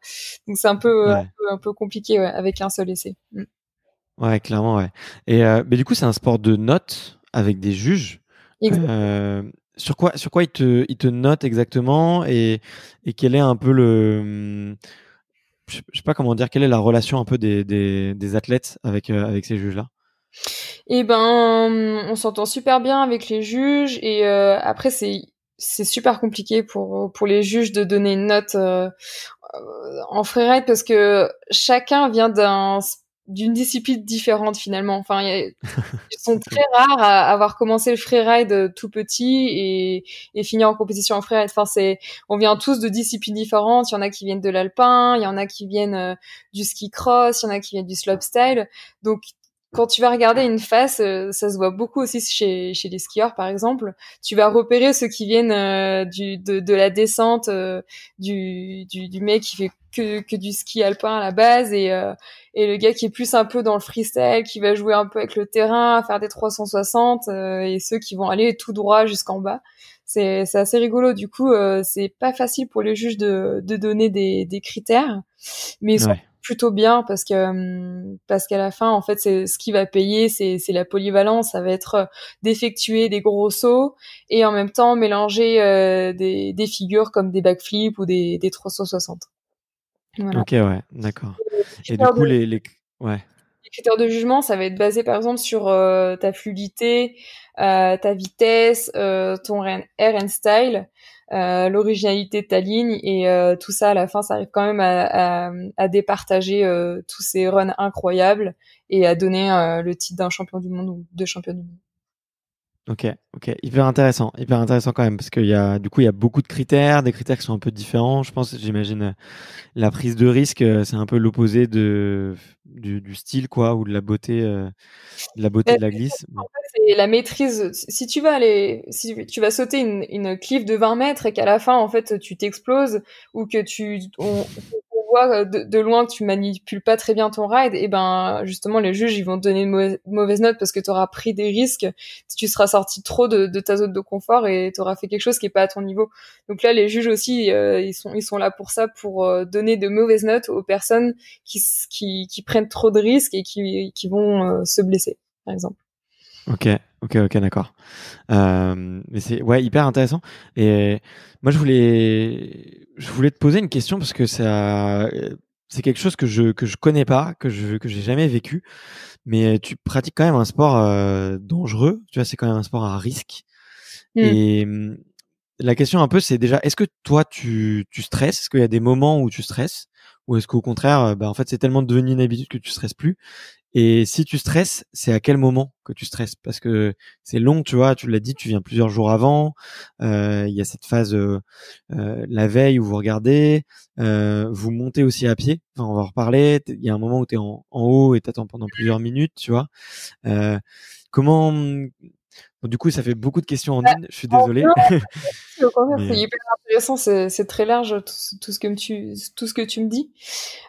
donc c'est un peu, un peu, compliqué avec un seul essai. Mm. Ouais, clairement, ouais. Et mais du coup, c'est un sport de notes avec des juges. Euh, sur quoi, sur quoi te, notent note exactement et, quel est un peu le. Je sais pas comment dire, quelle est la relation un peu des, athlètes avec, euh, avec ces juges-là Eh ben, hum, on s'entend super bien avec les juges et euh, après, c'est. super compliqué pour, pour les juges de donner une note euh, en freeride parce que chacun vient d'un d'une discipline différente finalement. Enfin, [laughs] ils sont très rares à avoir commencé le freeride euh, tout petit et, et finir en compétition en freeride. Enfin, c'est, on vient tous de disciplines différentes. Il y en a qui viennent de l'alpin, il y en a qui viennent euh, du ski cross, il y en a qui viennent du slopestyle. Donc, quand tu vas regarder une face, euh, ça se voit beaucoup aussi chez, chez les skieurs par exemple. Tu vas repérer ceux qui viennent euh, du, de, de, la descente euh, du, du, du, mec qui fait que, que du ski alpin à la base et, et le gars qui est plus un peu dans le freestyle, qui va jouer un peu avec le terrain, faire des 360 et ceux qui vont aller tout droit jusqu'en bas. C'est assez rigolo. Du coup, c'est pas facile pour les juges de, de donner des, des critères, mais ils sont plutôt bien parce que euh, parce qu'à la fin en fait c'est ce qui va payer c'est c'est la polyvalence ça va être euh, d'effectuer des gros sauts et en même temps mélanger euh, des, figures comme des backflips ou des des 360 ok ouais d'accord et du coup les, les ouais critères de jugement, ça va être basé par exemple sur ta fluidité, ta vitesse, ton air and style. Euh, l'originalité de ta ligne et euh, tout ça à la fin ça arrive quand même à, à, départager euh, tous ces runs incroyables et à donner le titre d'un champion du monde ou de champion du monde. Ok, ok, hyper intéressant, hyper intéressant quand même, parce qu'il y du coup, il y a beaucoup de critères, des critères qui sont un peu différents. Je pense, j'imagine, euh, la prise de risque, euh, c'est un peu l'opposé de du, style, quoi, ou de la beauté, euh, de la beauté de la glisse. En la maîtrise. Si tu vas aller, si tu vas sauter une, une cliff de 20 mètres et qu'à la fin, en fait, tu t'exploses ou que tu, euh, de, loin tu manipules pas très bien ton ride, et ben justement les juges ils vont te donner de mauvaise note parce que tu auras pris des risques, tu seras sorti trop de, ta zone de confort et tu auras fait quelque chose qui est pas à ton niveau. Donc là les juges aussi euh, ils sont ils sont là pour ça, pour euh, donner de mauvaises notes aux personnes qui qui, prennent trop de risques et qui vont se blesser par exemple. Ok, ok, ok, d'accord. Euh, mais c'est ouais hyper intéressant. Et moi je voulais je voulais te poser une question parce que ça c'est quelque chose que je que je connais pas, que je que j'ai jamais vécu. Mais tu pratiques quand même un sport euh, dangereux. Tu vois, c'est quand même un sport à risque. Mmh. Et mmh, la question un peu, c'est déjà, est-ce que toi tu tu stresses Est-ce qu'il y a des moments où tu stresses ou est-ce qu'au contraire, bah, en fait, c'est tellement devenu une habitude que tu stresses plus et si tu stresses, c'est à quel moment que tu stresses Parce que c'est long, tu vois, tu l'as dit, tu viens plusieurs jours avant, euh, il y a cette phase euh, euh, la veille où vous regardez, vous montez aussi à pied, enfin, on va en reparler, il y a un moment où tu es en, haut et attends pendant plusieurs minutes, tu vois. comment du coup, ça fait beaucoup de questions en ligne. Bah, je suis désolé. [laughs] c'est très large tout, ce que tu me dis.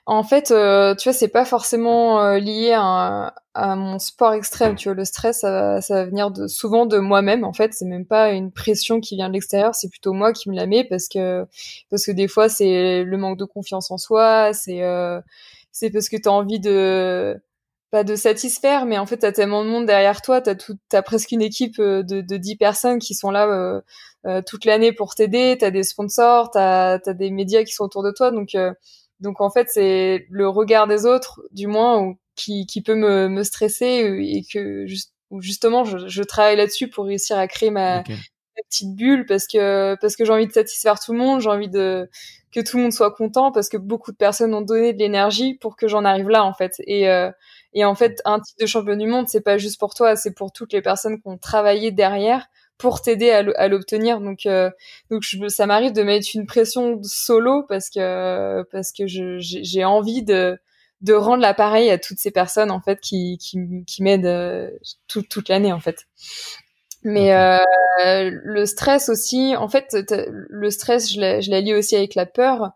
En fait, euh, tu vois, c'est pas forcément euh, lié à, mon sport extrême. Tu le stress, ça, va venir souvent de moi-même. En fait, c'est même pas une pression qui vient de l'extérieur. C'est plutôt moi qui me la mets parce que parce que des fois, c'est le manque de confiance en soi. C'est euh, c'est parce que tu as envie de pas de satisfaire, mais en fait, t'as tellement de monde derrière toi, t'as tout, t'as presque une équipe euh, de, de 10 personnes qui sont là euh, euh, toute l'année pour t'aider, t'as des sponsors, t'as as des médias qui sont autour de toi, donc donc en fait, c'est le regard des autres, du moins, qui, qui peut me, me stresser et que justement, je, travaille là-dessus pour réussir à créer ma, ma, petite bulle parce que parce que j'ai envie de satisfaire tout le monde, j'ai envie de que tout le monde soit content parce que beaucoup de personnes ont donné de l'énergie pour que j'en arrive là en fait et et en fait, un titre de champion du monde, c'est pas juste pour toi, c'est pour toutes les personnes qui ont travaillé derrière pour t'aider à l'obtenir. Donc, euh, donc ça m'arrive de mettre une pression solo parce que parce que j'ai envie de de rendre l'appareil à toutes ces personnes en fait qui qui, qui m'aident euh, toute l'année en fait. Mais euh, le stress aussi, en fait, le stress, je l'ai, je lié aussi avec la peur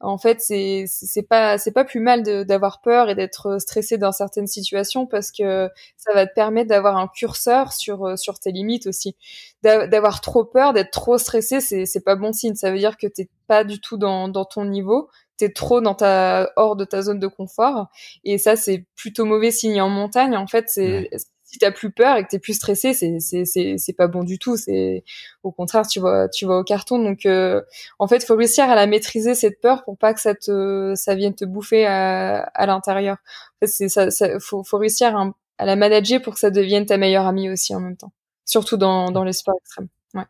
en fait, c'est c'est pas c'est pas plus mal d'avoir peur et d'être stressé dans certaines situations parce que ça va te permettre d'avoir un curseur sur euh, sur tes limites aussi. D'avoir trop peur, d'être trop stressé, c'est c'est pas bon signe. Ça veut dire que t'es pas du tout dans dans ton niveau, t'es trop dans ta hors de ta zone de confort et ça c'est plutôt mauvais signe en montagne. En fait, c'est t'as plus peur et que t'es plus stressé, c'est c'est c'est pas bon du tout. C'est au contraire, tu vois tu vas au carton. Donc euh, en fait, faut réussir à la maîtriser cette peur pour pas que ça te ça vienne te bouffer à, à l'intérieur. En c'est ça, faut réussir à, la manager pour que ça devienne ta meilleure amie aussi en même temps. Surtout dans dans les sports extrêmes. Ouais.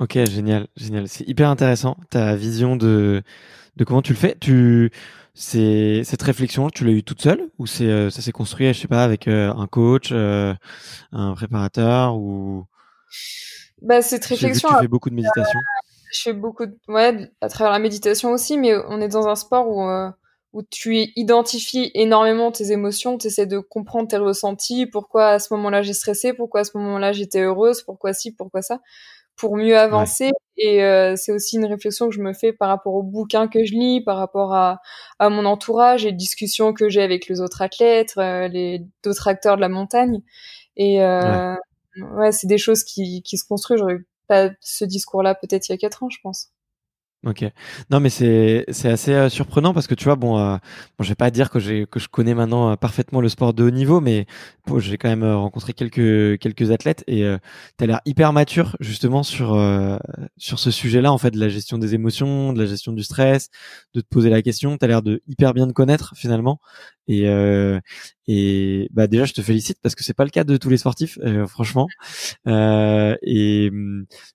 Ok, génial, génial. C'est hyper intéressant ta vision de de comment tu le fais. Tu cette réflexion, tu l'as eu toute seule ou c'est euh, ça s'est construit, je sais pas, avec euh, un coach, euh, un préparateur ou bah, cette réflexion. fais beaucoup de méditation. je fais beaucoup, de... ouais, à travers la méditation aussi, mais on est dans un sport où où tu identifies énormément tes émotions, tu essaies de comprendre tes ressentis, pourquoi à ce moment-là j'ai stressé, pourquoi à ce moment-là j'étais heureuse, pourquoi ci, pourquoi ça pour mieux avancer. Et euh, c'est aussi une réflexion que je me fais par rapport au bouquins que je lis, par rapport à, mon entourage et discussions que j'ai avec les autres athlètes, euh, les d'autres acteurs de la montagne. Et euh, ouais, c'est des choses qui, qui se construisent. J'aurais pas ce discours-là peut-être il y a quatre ans, je pense. Ok. Non, mais c'est c'est assez euh, surprenant parce que tu vois, bon, euh, bon je vais pas dire que j'ai que je connais maintenant euh, parfaitement le sport de haut niveau, mais bon, j'ai quand même rencontré quelques quelques athlètes et tu as l'air hyper mature justement sur sur ce sujet-là en fait de la gestion des émotions, de la gestion du stress, de te poser la question. Tu as l'air de hyper bien te connaître finalement et et bah déjà je te félicite parce que c'est pas le cas de tous les sportifs franchement et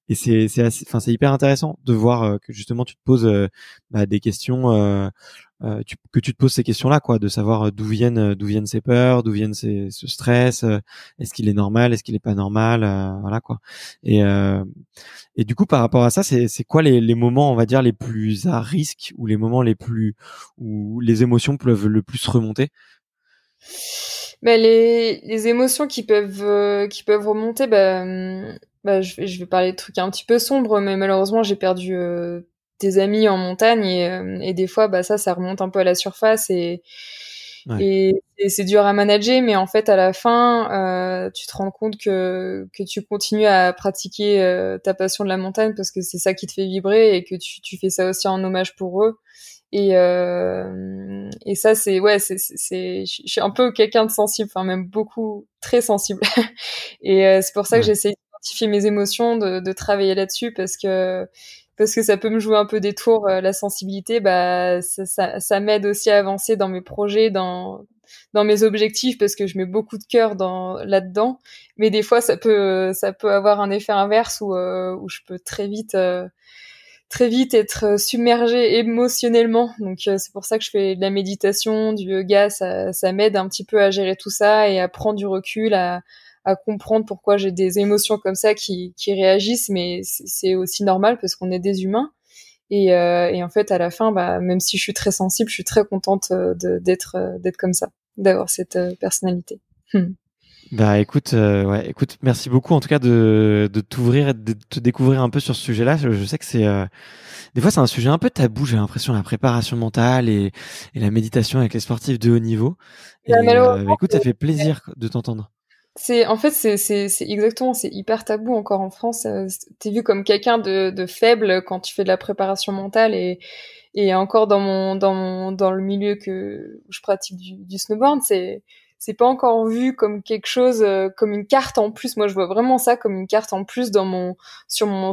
et c'est c'est enfin c'est hyper intéressant de voir que justement tu te poses euh, bah, des questions euh, euh, que tu te poses ces questions là quoi de savoir d'où viennent d'où viennent ces peurs d'où viennent ces, ce stress est-ce qu'il est normal est-ce qu'il n'est pas normal voilà quoi et et du coup par rapport à ça c'est quoi les, moments on va dire les plus à risque ou les moments les plus où les émotions peuvent le plus remonter bah, les, émotions qui peuvent qui peuvent remonter bah, hum, je, vais parler de trucs un petit peu sombres mais malheureusement j'ai perdu tes amis en montagne euh, et, des fois bah ça ça remonte un peu à la surface et et, c'est dur à manager mais en fait à la fin euh, tu te rends compte que que tu continues à pratiquer euh, ta passion de la montagne parce que c'est ça qui te fait vibrer et que tu fais ça aussi en hommage pour eux et et ça c'est ouais c'est c'est je suis un peu quelqu'un de sensible enfin même beaucoup très sensible [laughs] et c'est pour ça que j'essaie d'identifier mes émotions de, de travailler là-dessus parce que parce que ça peut me jouer un peu des tours. Euh, la sensibilité, bah, ça, m'aide aussi à avancer dans mes projets, dans, dans mes objectifs, parce que je mets beaucoup de cœur dans, là-dedans. Mais des fois, ça peut, ça peut avoir un effet inverse où, euh, je peux très vite, euh, très vite être submergée émotionnellement. Donc, c'est pour ça que je fais de la méditation, du yoga. Ça, ça m'aide un petit peu à gérer tout ça et à prendre du recul, à, à comprendre pourquoi j'ai des émotions comme ça qui, qui réagissent, mais c'est aussi normal parce qu'on est des humains. Et, euh, et, en fait, à la fin, bah, même si je suis très sensible, je suis très contente euh, d'être euh, d'être comme ça, d'avoir cette personnalité. Hmm. Bah écoute, ouais, écoute, merci beaucoup en tout cas de, de t'ouvrir et de te découvrir un peu sur ce sujet-là. Je, sais que c'est des fois c'est un sujet un peu tabou. J'ai l'impression la préparation mentale et, et, la méditation avec les sportifs de haut niveau. Et, bah, écoute, ça fait plaisir de t'entendre. C'est en fait c'est exactement c'est hyper tabou encore en France. Euh, t'es vu comme quelqu'un de, faible quand tu fais de la préparation mentale et, encore dans mon le milieu que je pratique du, snowboard c'est c'est pas encore vu comme quelque chose euh, comme une carte en plus moi je vois vraiment ça comme une carte en plus sur mon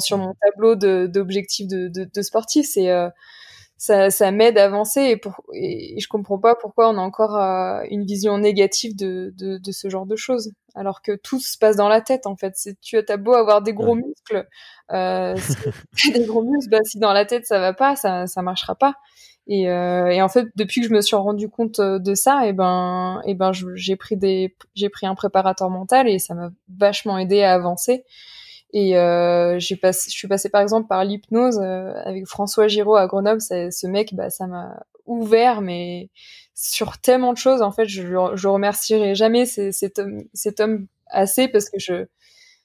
tableau d'objectifs de, de, sportif euh, ça, m'aide à avancer et, je comprends pas pourquoi on a encore une vision négative de ce genre de choses alors que tout se passe dans la tête en fait. C'est tu as beau avoir des gros muscles, euh, [laughs] si des gros muscles, bah, si dans la tête ça va pas, ça ça marchera pas. Et, euh, en fait, depuis que je me suis rendu compte euh, de ça, et eh ben et eh ben j'ai pris des j'ai pris un préparateur mental et ça m'a vachement aidé à avancer. Et j'ai passé, je suis passée par exemple par l'hypnose avec François Giraud à Grenoble. Ce mec, bah, ça m'a ouvert, mais sur tellement de choses. En fait, je, remercierai jamais cet homme, assez parce que je,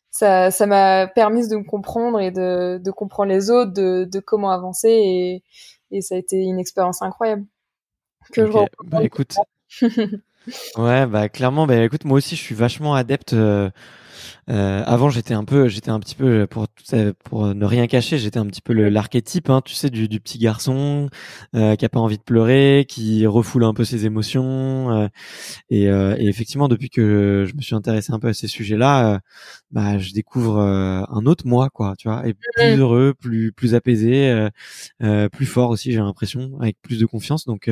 ça, m'a permis de me comprendre et de, comprendre les autres, de, comment avancer et, et, ça a été une expérience incroyable que je Bah, écoute. [laughs] ouais, bah clairement, bah écoute, moi aussi je suis vachement adepte. Euh, euh, avant, j'étais un peu, j'étais un petit peu pour pour ne rien cacher, j'étais un petit peu l'archétype, hein, tu sais, du, du petit garçon euh, qui a pas envie de pleurer, qui refoule un peu ses émotions. Euh, et, et, effectivement, depuis que je me suis intéressé un peu à ces sujets-là, bah, je découvre un autre moi, quoi, tu vois, et mmh plus heureux, plus plus apaisé, plus fort aussi, j'ai l'impression, avec plus de confiance. Donc,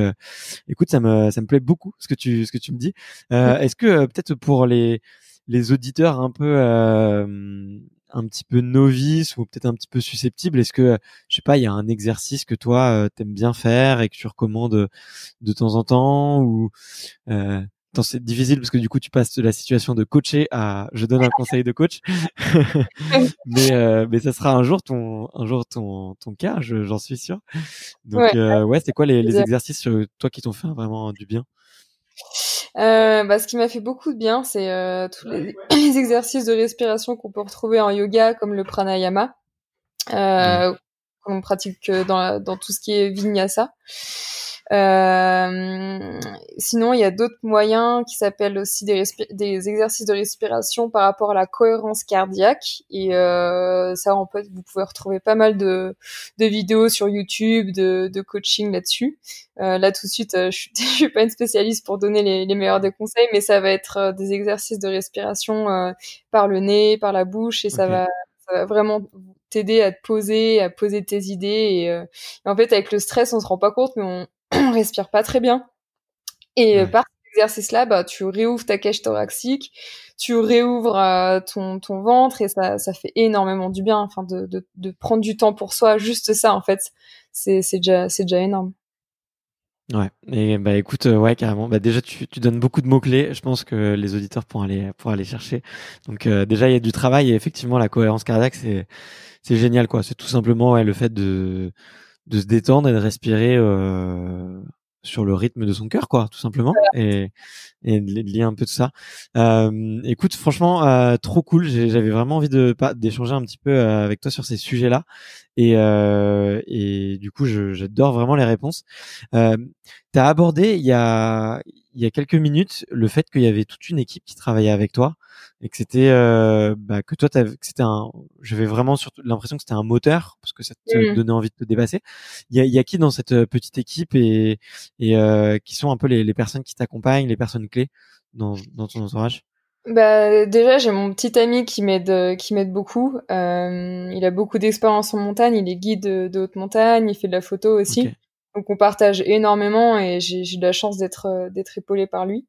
écoute, ça me ça me plaît beaucoup ce que tu ce que tu me dis. Mmh. Est-ce que peut-être pour les les auditeurs un peu euh, un petit peu novice ou peut-être un petit peu susceptibles, Est-ce que, je sais pas, il y a un exercice que toi, euh, t'aimes bien faire et que tu recommandes euh, de temps en temps ou euh, c'est difficile parce que du coup tu passes de la situation de coacher à je donne un conseil de coach [laughs] mais mais ça sera un jour ton un jour ton ton cas j'en suis sûr donc ouais, ouais c'est quoi les, les exercices sur toi qui t'ont fait vraiment du bien euh, bah, ce qui m'a fait beaucoup de bien, c'est euh, tous [clears throat] les, exercices de respiration qu'on peut retrouver en yoga, comme le pranayama, euh, mmh qu'on pratique dans, dans tout ce qui est vinyasa. Euh, sinon, il y a d'autres moyens qui s'appellent aussi des, des, exercices de respiration par rapport à la cohérence cardiaque. Et euh, ça, en fait, vous pouvez retrouver pas mal de, vidéos sur YouTube, de, coaching là-dessus. Euh, là, tout de suite, euh, [laughs] je, suis, pas une spécialiste pour donner les, les, meilleurs des conseils, mais ça va être des exercices de respiration par le nez, par la bouche, et va, ça va vraiment t'aider à te poser, à poser tes idées. Euh, et, en fait, avec le stress, on se rend pas compte, mais on, [clears throat] respire pas très bien. Et euh, par cet exercice-là, bah, tu réouvres ta cage thoraxique, tu réouvres euh, ton, ventre et ça, ça fait énormément du bien. Enfin, de, de, prendre du temps pour soi, juste ça, en fait, c'est déjà, déjà énorme. Ouais, et bah écoute, euh, ouais, carrément. Bah déjà, tu, tu donnes beaucoup de mots-clés. Je pense que les auditeurs pourront aller, pour aller chercher. Donc, euh, déjà, il y a du travail et effectivement, la cohérence cardiaque, c'est, c'est génial, quoi. C'est tout simplement le fait de, de se détendre et de respirer euh, sur le rythme de son cœur, quoi, tout simplement, et, et de lier un peu tout ça. écoute, franchement, euh, trop cool. J'avais vraiment envie de pas d'échanger un petit peu euh, avec toi sur ces sujets-là, et, euh, et du coup, j'adore vraiment les réponses. Euh, T'as abordé il y a il y a quelques minutes le fait qu'il y avait toute une équipe qui travaillait avec toi et que c'était euh, bah, que toi c'était un j'avais vraiment surtout l'impression que c'était un moteur parce que ça te mmh. donnait envie de te dépasser il y a, y a, qui dans cette euh, petite équipe et, et euh, qui sont un peu les, les personnes qui t'accompagnent les personnes clés dans, dans ton entourage bah, déjà j'ai mon petit ami qui m'aide qui m'aide beaucoup euh, il a beaucoup d'expérience en montagne il est guide de, haute montagne il fait de la photo aussi donc on partage énormément et j'ai de la chance d'être d'être épaulé par lui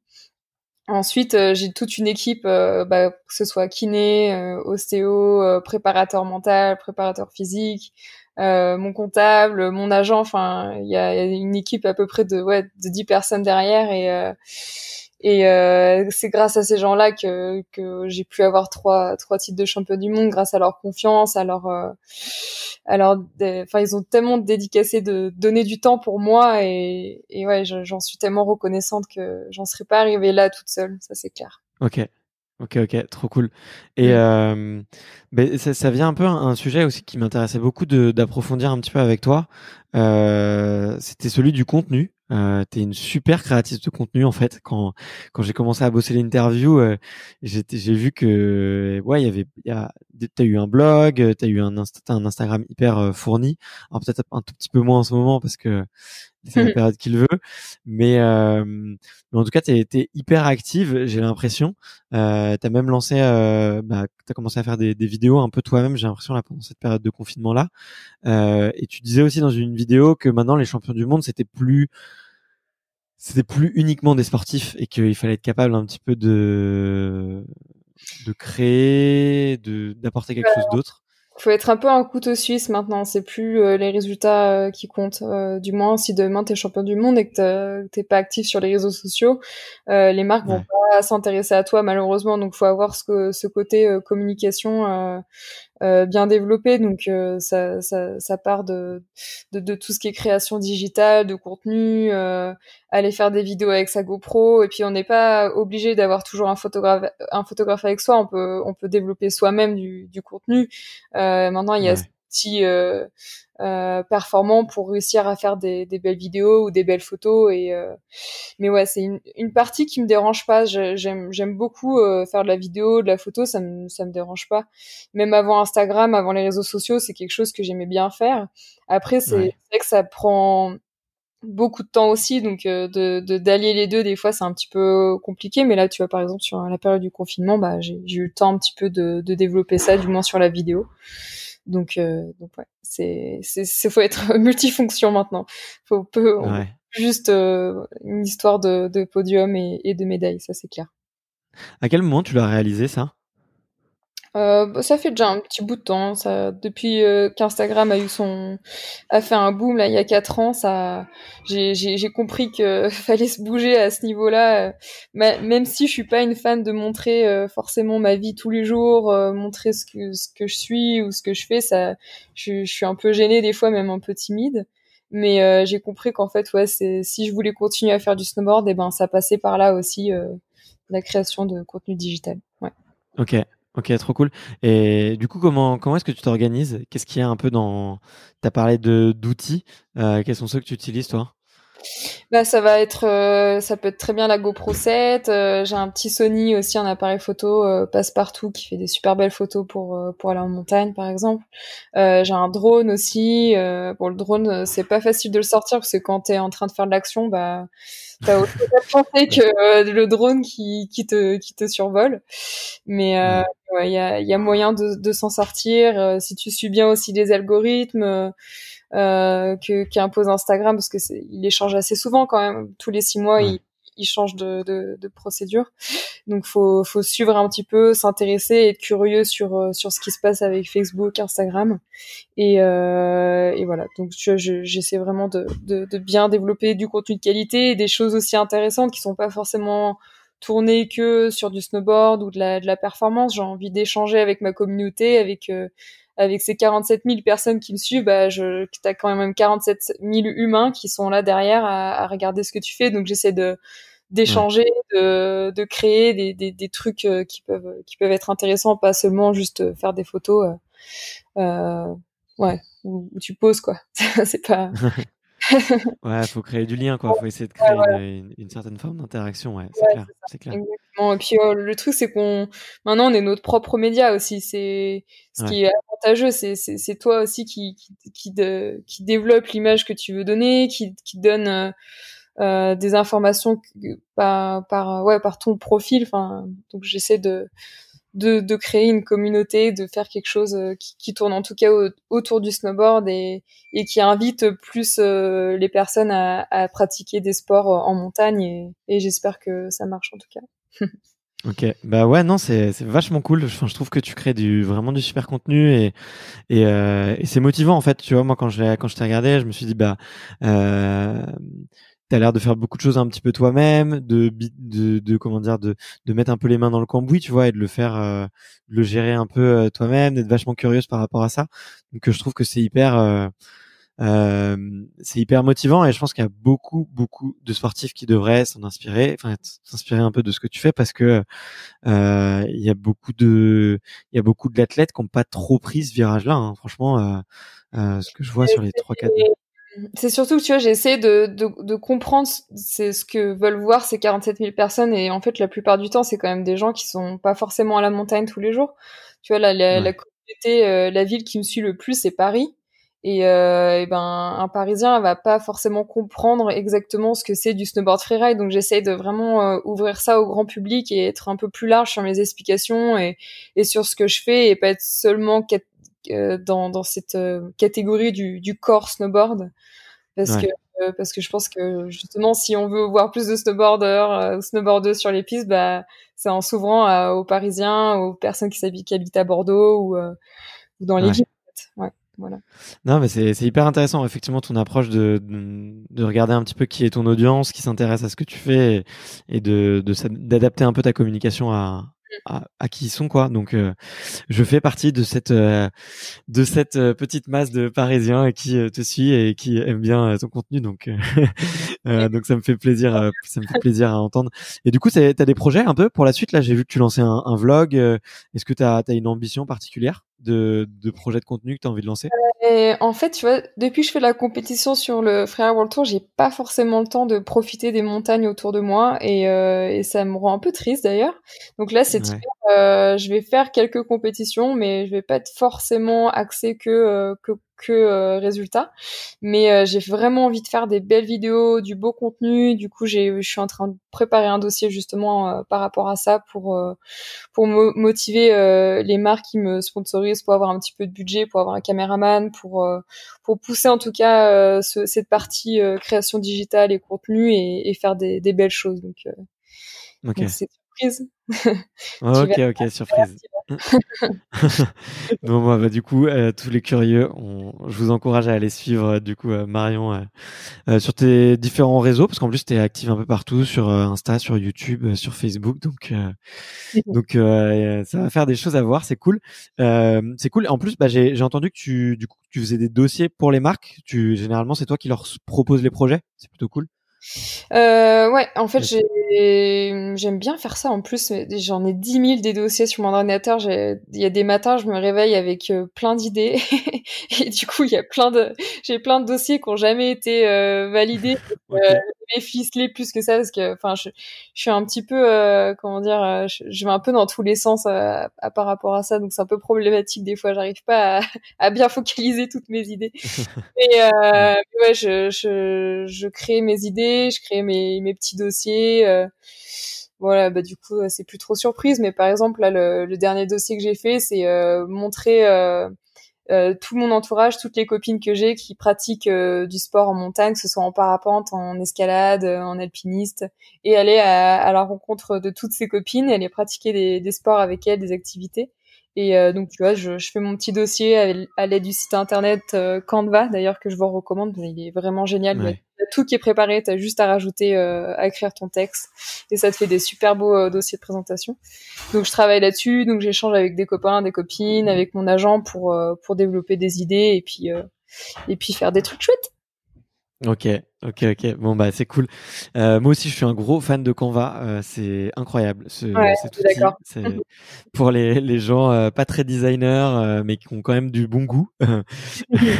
Ensuite, euh, j'ai toute une équipe, euh, bah, que ce soit kiné, euh, ostéo, préparateur mental, préparateur physique, mon comptable, mon agent, enfin, il y a, une équipe à peu près de ouais de 10 personnes derrière et et euh, c'est grâce à ces gens-là que, que j'ai pu avoir trois trois titres de champion du monde grâce à leur confiance, à leur euh, enfin ils ont tellement dédicacé de donner du temps pour moi et, et ouais j'en suis tellement reconnaissante que j'en serais pas arrivée là toute seule, ça c'est clair. Ok. Ok, ok, trop cool. Et mm. euh, ben, ça, ça, vient un peu à un sujet aussi qui m'intéressait beaucoup d'approfondir un petit peu avec toi. Euh, C'était celui du contenu. Euh, une super créatrice de contenu en fait. Quand quand j'ai commencé à bosser l'interview, euh, j'ai vu que ouais, il y avait t'as eu un blog, euh, t'as eu un, un Instagram hyper euh, fourni, alors peut-être un tout petit peu moins en ce moment parce que c'est la mmh. période qu'il veut, mais, mais en tout cas t'es été hyper active, j'ai l'impression. Euh, t'as même lancé, euh, bah, t'as commencé à faire des, des vidéos un peu toi-même, j'ai l'impression là pendant cette période de confinement là. et tu disais aussi dans une vidéo que maintenant les champions du monde c'était plus c'était plus uniquement des sportifs et qu'il fallait être capable un petit peu de créer, de d'apporter quelque chose d'autre. Il faut être un peu un couteau suisse maintenant. C'est plus euh, les résultats euh, qui comptent. Euh, du moins, si demain t'es champion du monde et que t'es pas actif sur les réseaux sociaux, les marques ne vont pas s'intéresser à toi malheureusement. Donc, faut avoir ce côté communication euh, bien développé. Donc euh, ça, ça, part de, de, tout ce qui est création digitale, de contenu, euh, aller faire des vidéos avec sa GoPro. Et puis on n'est pas obligé d'avoir toujours un photographe, un photographe avec soi. On peut, on peut développer soi-même du, du contenu. maintenant il y a euh, euh, performant pour réussir à faire des, belles vidéos ou des belles photos. Et euh, mais ouais, c'est une, partie qui me dérange pas. J'aime beaucoup faire de la vidéo, de la photo, ça me me dérange pas. Même avant Instagram, avant les réseaux sociaux, c'est quelque chose que j'aimais bien faire. Après, c'est vrai que ça prend beaucoup de temps aussi, donc de d'allier les deux, des fois c'est un petit peu compliqué. Mais là, tu vois, par exemple, sur la période du confinement, bah, j'ai eu le temps un petit peu de développer ça, du moins sur la vidéo. Donc, euh, donc ouais, c'est, c'est, faut être [laughs] multifonction maintenant. Faut peu, juste euh, une histoire de, podium et, et de médaille, ça c'est clair. À quel moment tu l'as réalisé ça euh, bah, ça fait déjà un petit bout de temps. Ça, depuis euh, qu'Instagram a eu son, a fait un boom là il y a quatre ans, ça, j'ai compris que [laughs] fallait se bouger à ce niveau-là. Euh, même si je suis pas une fan de montrer forcément ma vie tous les jours, montrer ce que ce que je suis ou ce que je fais, ça, je, suis un peu gênée des fois, même un peu timide. Mais j'ai compris qu'en fait, ouais, c'est si je voulais continuer à faire du snowboard, et eh ben ça passait par là aussi la création de contenu digital. Ouais. Ok. Ok, trop cool. Et du coup, comment, comment est-ce que tu t'organises Qu'est-ce qu'il y a un peu dans... Tu as parlé d'outils. Euh, quels sont ceux que tu utilises, toi bah, ça va être, euh, ça peut être très bien la GoPro 7. Euh, j'ai un petit Sony aussi, un appareil photo euh, passe-partout qui fait des super belles photos pour pour aller en montagne, par exemple. j'ai un drone aussi. pour le drone, c'est pas facile de le sortir parce que quand t'es en train de faire de l'action, bah t'as autre chose à que le drone qui qui te qui te survole. Mais mm. il y a y a moyen de de s'en sortir si tu suis bien aussi les algorithmes euh, qu'impose Instagram parce que il échange assez souvent quand même. Tous les six mois, il, il, change de, de, de, procédure. Donc faut faut suivre un petit peu, s'intéresser, être curieux sur euh, sur ce qui se passe avec Facebook, Instagram et, euh, et voilà. Donc j'essaie j'essaie vraiment de, de, de bien développer du contenu de qualité et des choses aussi intéressantes qui sont pas forcément tournées que sur du snowboard ou de la, de la performance. J'ai envie d'échanger avec ma communauté, avec euh, avec ces 47 000 personnes qui me suivent, bah, je, t'as quand même 47 000 humains qui sont là derrière à, regarder ce que tu fais. Donc j'essaie de d'échanger, de, de créer des, des, des, trucs euh, qui peuvent qui peuvent être intéressants, pas seulement juste faire des photos. Euh, euh, ouais, où, tu poses quoi. [laughs] C'est pas. [laughs] ouais, faut créer du lien quoi. Faut essayer de créer Une, certaine forme d'interaction. Ouais, c'est clair. C'est clair. Et puis oh, le truc, c'est qu'on maintenant on est notre propre média aussi. C'est ce qui est avantageux, c'est toi aussi qui qui, développe l'image que tu veux donner, qui donne euh, euh, des informations par ouais par ton profil. Enfin, donc j'essaie de, de créer une communauté, de faire quelque chose euh, qui, tourne en tout cas autour du snowboard et, et qui invite plus les personnes à, pratiquer des sports en montagne et j'espère que ça marche en tout cas. Ok, bah ouais, non, c'est vachement cool. Enfin, je trouve que tu crées du, vraiment du super contenu et, et, euh, et c'est motivant en fait. Tu vois, moi quand je quand je t'ai regardé, je me suis dit bah euh, t'as l'air de faire beaucoup de choses un petit peu toi-même, de, de, de comment dire, de, de mettre un peu les mains dans le cambouis, tu vois, et de le faire, euh, de le gérer un peu euh, toi-même, d'être vachement curieuse par rapport à ça. Donc je trouve que c'est hyper euh, euh, c'est hyper motivant et je pense qu'il y a beaucoup, beaucoup de sportifs qui devraient s'en inspirer, enfin s'inspirer un peu de ce que tu fais parce que euh, il y a beaucoup de, il y a beaucoup de l'athlète qui n'ont pas trop pris ce virage-là. Hein. Franchement, euh, euh, ce que je vois sur les trois quatre. C'est surtout que tu vois, j'ai essayé de, de, de comprendre c'est ce que veulent voir ces 47 000 personnes et en fait la plupart du temps c'est quand même des gens qui sont pas forcément à la montagne tous les jours. Tu vois la, la, la communauté, euh, la ville qui me suit le plus c'est Paris et, euh, ben un Parisien va pas forcément comprendre exactement ce que c'est du snowboard freeride. Donc j'essaye de vraiment euh, ouvrir ça au grand public et être un peu plus large sur mes explications et, et sur ce que je fais et pas être seulement euh, dans, dans, cette euh, catégorie du, du corps snowboard parce que parce que je pense que justement si on veut voir plus de snowboarders snowboardeuses sur les pistes bah c'est en s'ouvrant aux Parisiens aux personnes qui, habitent, qui habitent à Bordeaux ou, dans les voilà. Non, mais c'est hyper intéressant, effectivement, ton approche de, de, regarder un petit peu qui est ton audience, qui s'intéresse à ce que tu fais et, de d'adapter un peu ta communication à, à, qui ils sont quoi. Donc euh, je fais partie de cette euh, de cette euh, petite masse de Parisiens qui te suit et qui aime bien ton contenu. Donc [laughs] donc ça me fait plaisir ça me fait plaisir à entendre. Et du coup t'as as des projets un peu pour la suite là. J'ai vu que tu lançais un, un vlog. Est-ce que tu t'as as, une ambition particulière de, de projets de contenu que tu as envie de lancer euh, et En fait, tu vois, depuis que je fais la compétition sur le Frère World Tour, j'ai pas forcément le temps de profiter des montagnes autour de moi et, euh, ça me rend un peu triste d'ailleurs. Donc là, c'est euh, je vais faire quelques compétitions, mais je vais pas être forcément axé que, que que euh, résultat. Mais euh, j'ai vraiment envie de faire des belles vidéos, du beau contenu. Du coup, je suis en train de préparer un dossier justement euh, par rapport à ça pour pour motiver les marques qui me sponsorisent pour avoir un petit peu de budget, pour avoir un caméraman, pour pour pousser en tout cas cette partie création digitale et contenu et, faire des, belles choses. Donc, [laughs] ok, ok, surprise. [laughs] bon, bah, du coup, euh, tous les curieux, je vous encourage à aller suivre euh, du coup euh, Marion sur tes différents réseaux, parce qu'en plus tu es active un peu partout sur Insta, sur YouTube, sur Facebook, donc donc ça va faire des choses à voir, c'est cool, c'est cool. En plus, bah, j'ai entendu que tu du coup tu faisais des dossiers pour les marques. Tu généralement c'est toi qui leur proposes les projets, c'est plutôt cool. Euh, ouais, en fait, j'aime bien faire ça. En plus, j'en ai 10 000 des dossiers sur mon ordinateur. Il y a des matins, je me réveille avec euh, plein d'idées. [laughs] [laughs] et du coup, il y a plein de, j'ai plein de dossiers qui n'ont jamais été euh, validés. [laughs] okay. Euh, je plus que ça parce que, enfin, je, suis un petit peu, euh, comment dire, je, vais un peu dans tous les sens par rapport à ça, donc c'est un peu problématique des fois. J'arrive pas à, [laughs] bien focaliser toutes mes idées. mais, ouais, je, je, je crée mes idées, je crée mes, mes petits dossiers voilà bah du coup c'est plus trop surprise mais par exemple là le, dernier dossier que j'ai fait c'est montrer euh, tout mon entourage, toutes les copines que j'ai qui pratiquent euh, du sport en montagne, que ce soit en parapente, en escalade, euh, en alpiniste, et aller à, la rencontre de toutes ces copines et aller pratiquer des sports avec elles, des activités. Et euh, donc, tu vois, je, je, fais mon petit dossier à, l'aide du site internet euh, Canva, d'ailleurs, que je vous recommande. Il est vraiment génial. tout qui est préparé. Tu as juste à rajouter, euh, à écrire ton texte. Et ça te fait des super beaux dossiers de présentation. Donc, je travaille là-dessus. Donc, j'échange avec des copains, des copines, avec mon agent pour, pour développer des idées et puis, et puis faire des trucs chouettes. Ok. Ok, ok. Bon, bah, c'est cool. Euh, moi aussi, je suis un gros fan de Canva. Euh, c'est incroyable. C'est c'est pour les, les gens euh, pas très designers, mais qui ont quand même du bon goût. [laughs] [laughs] et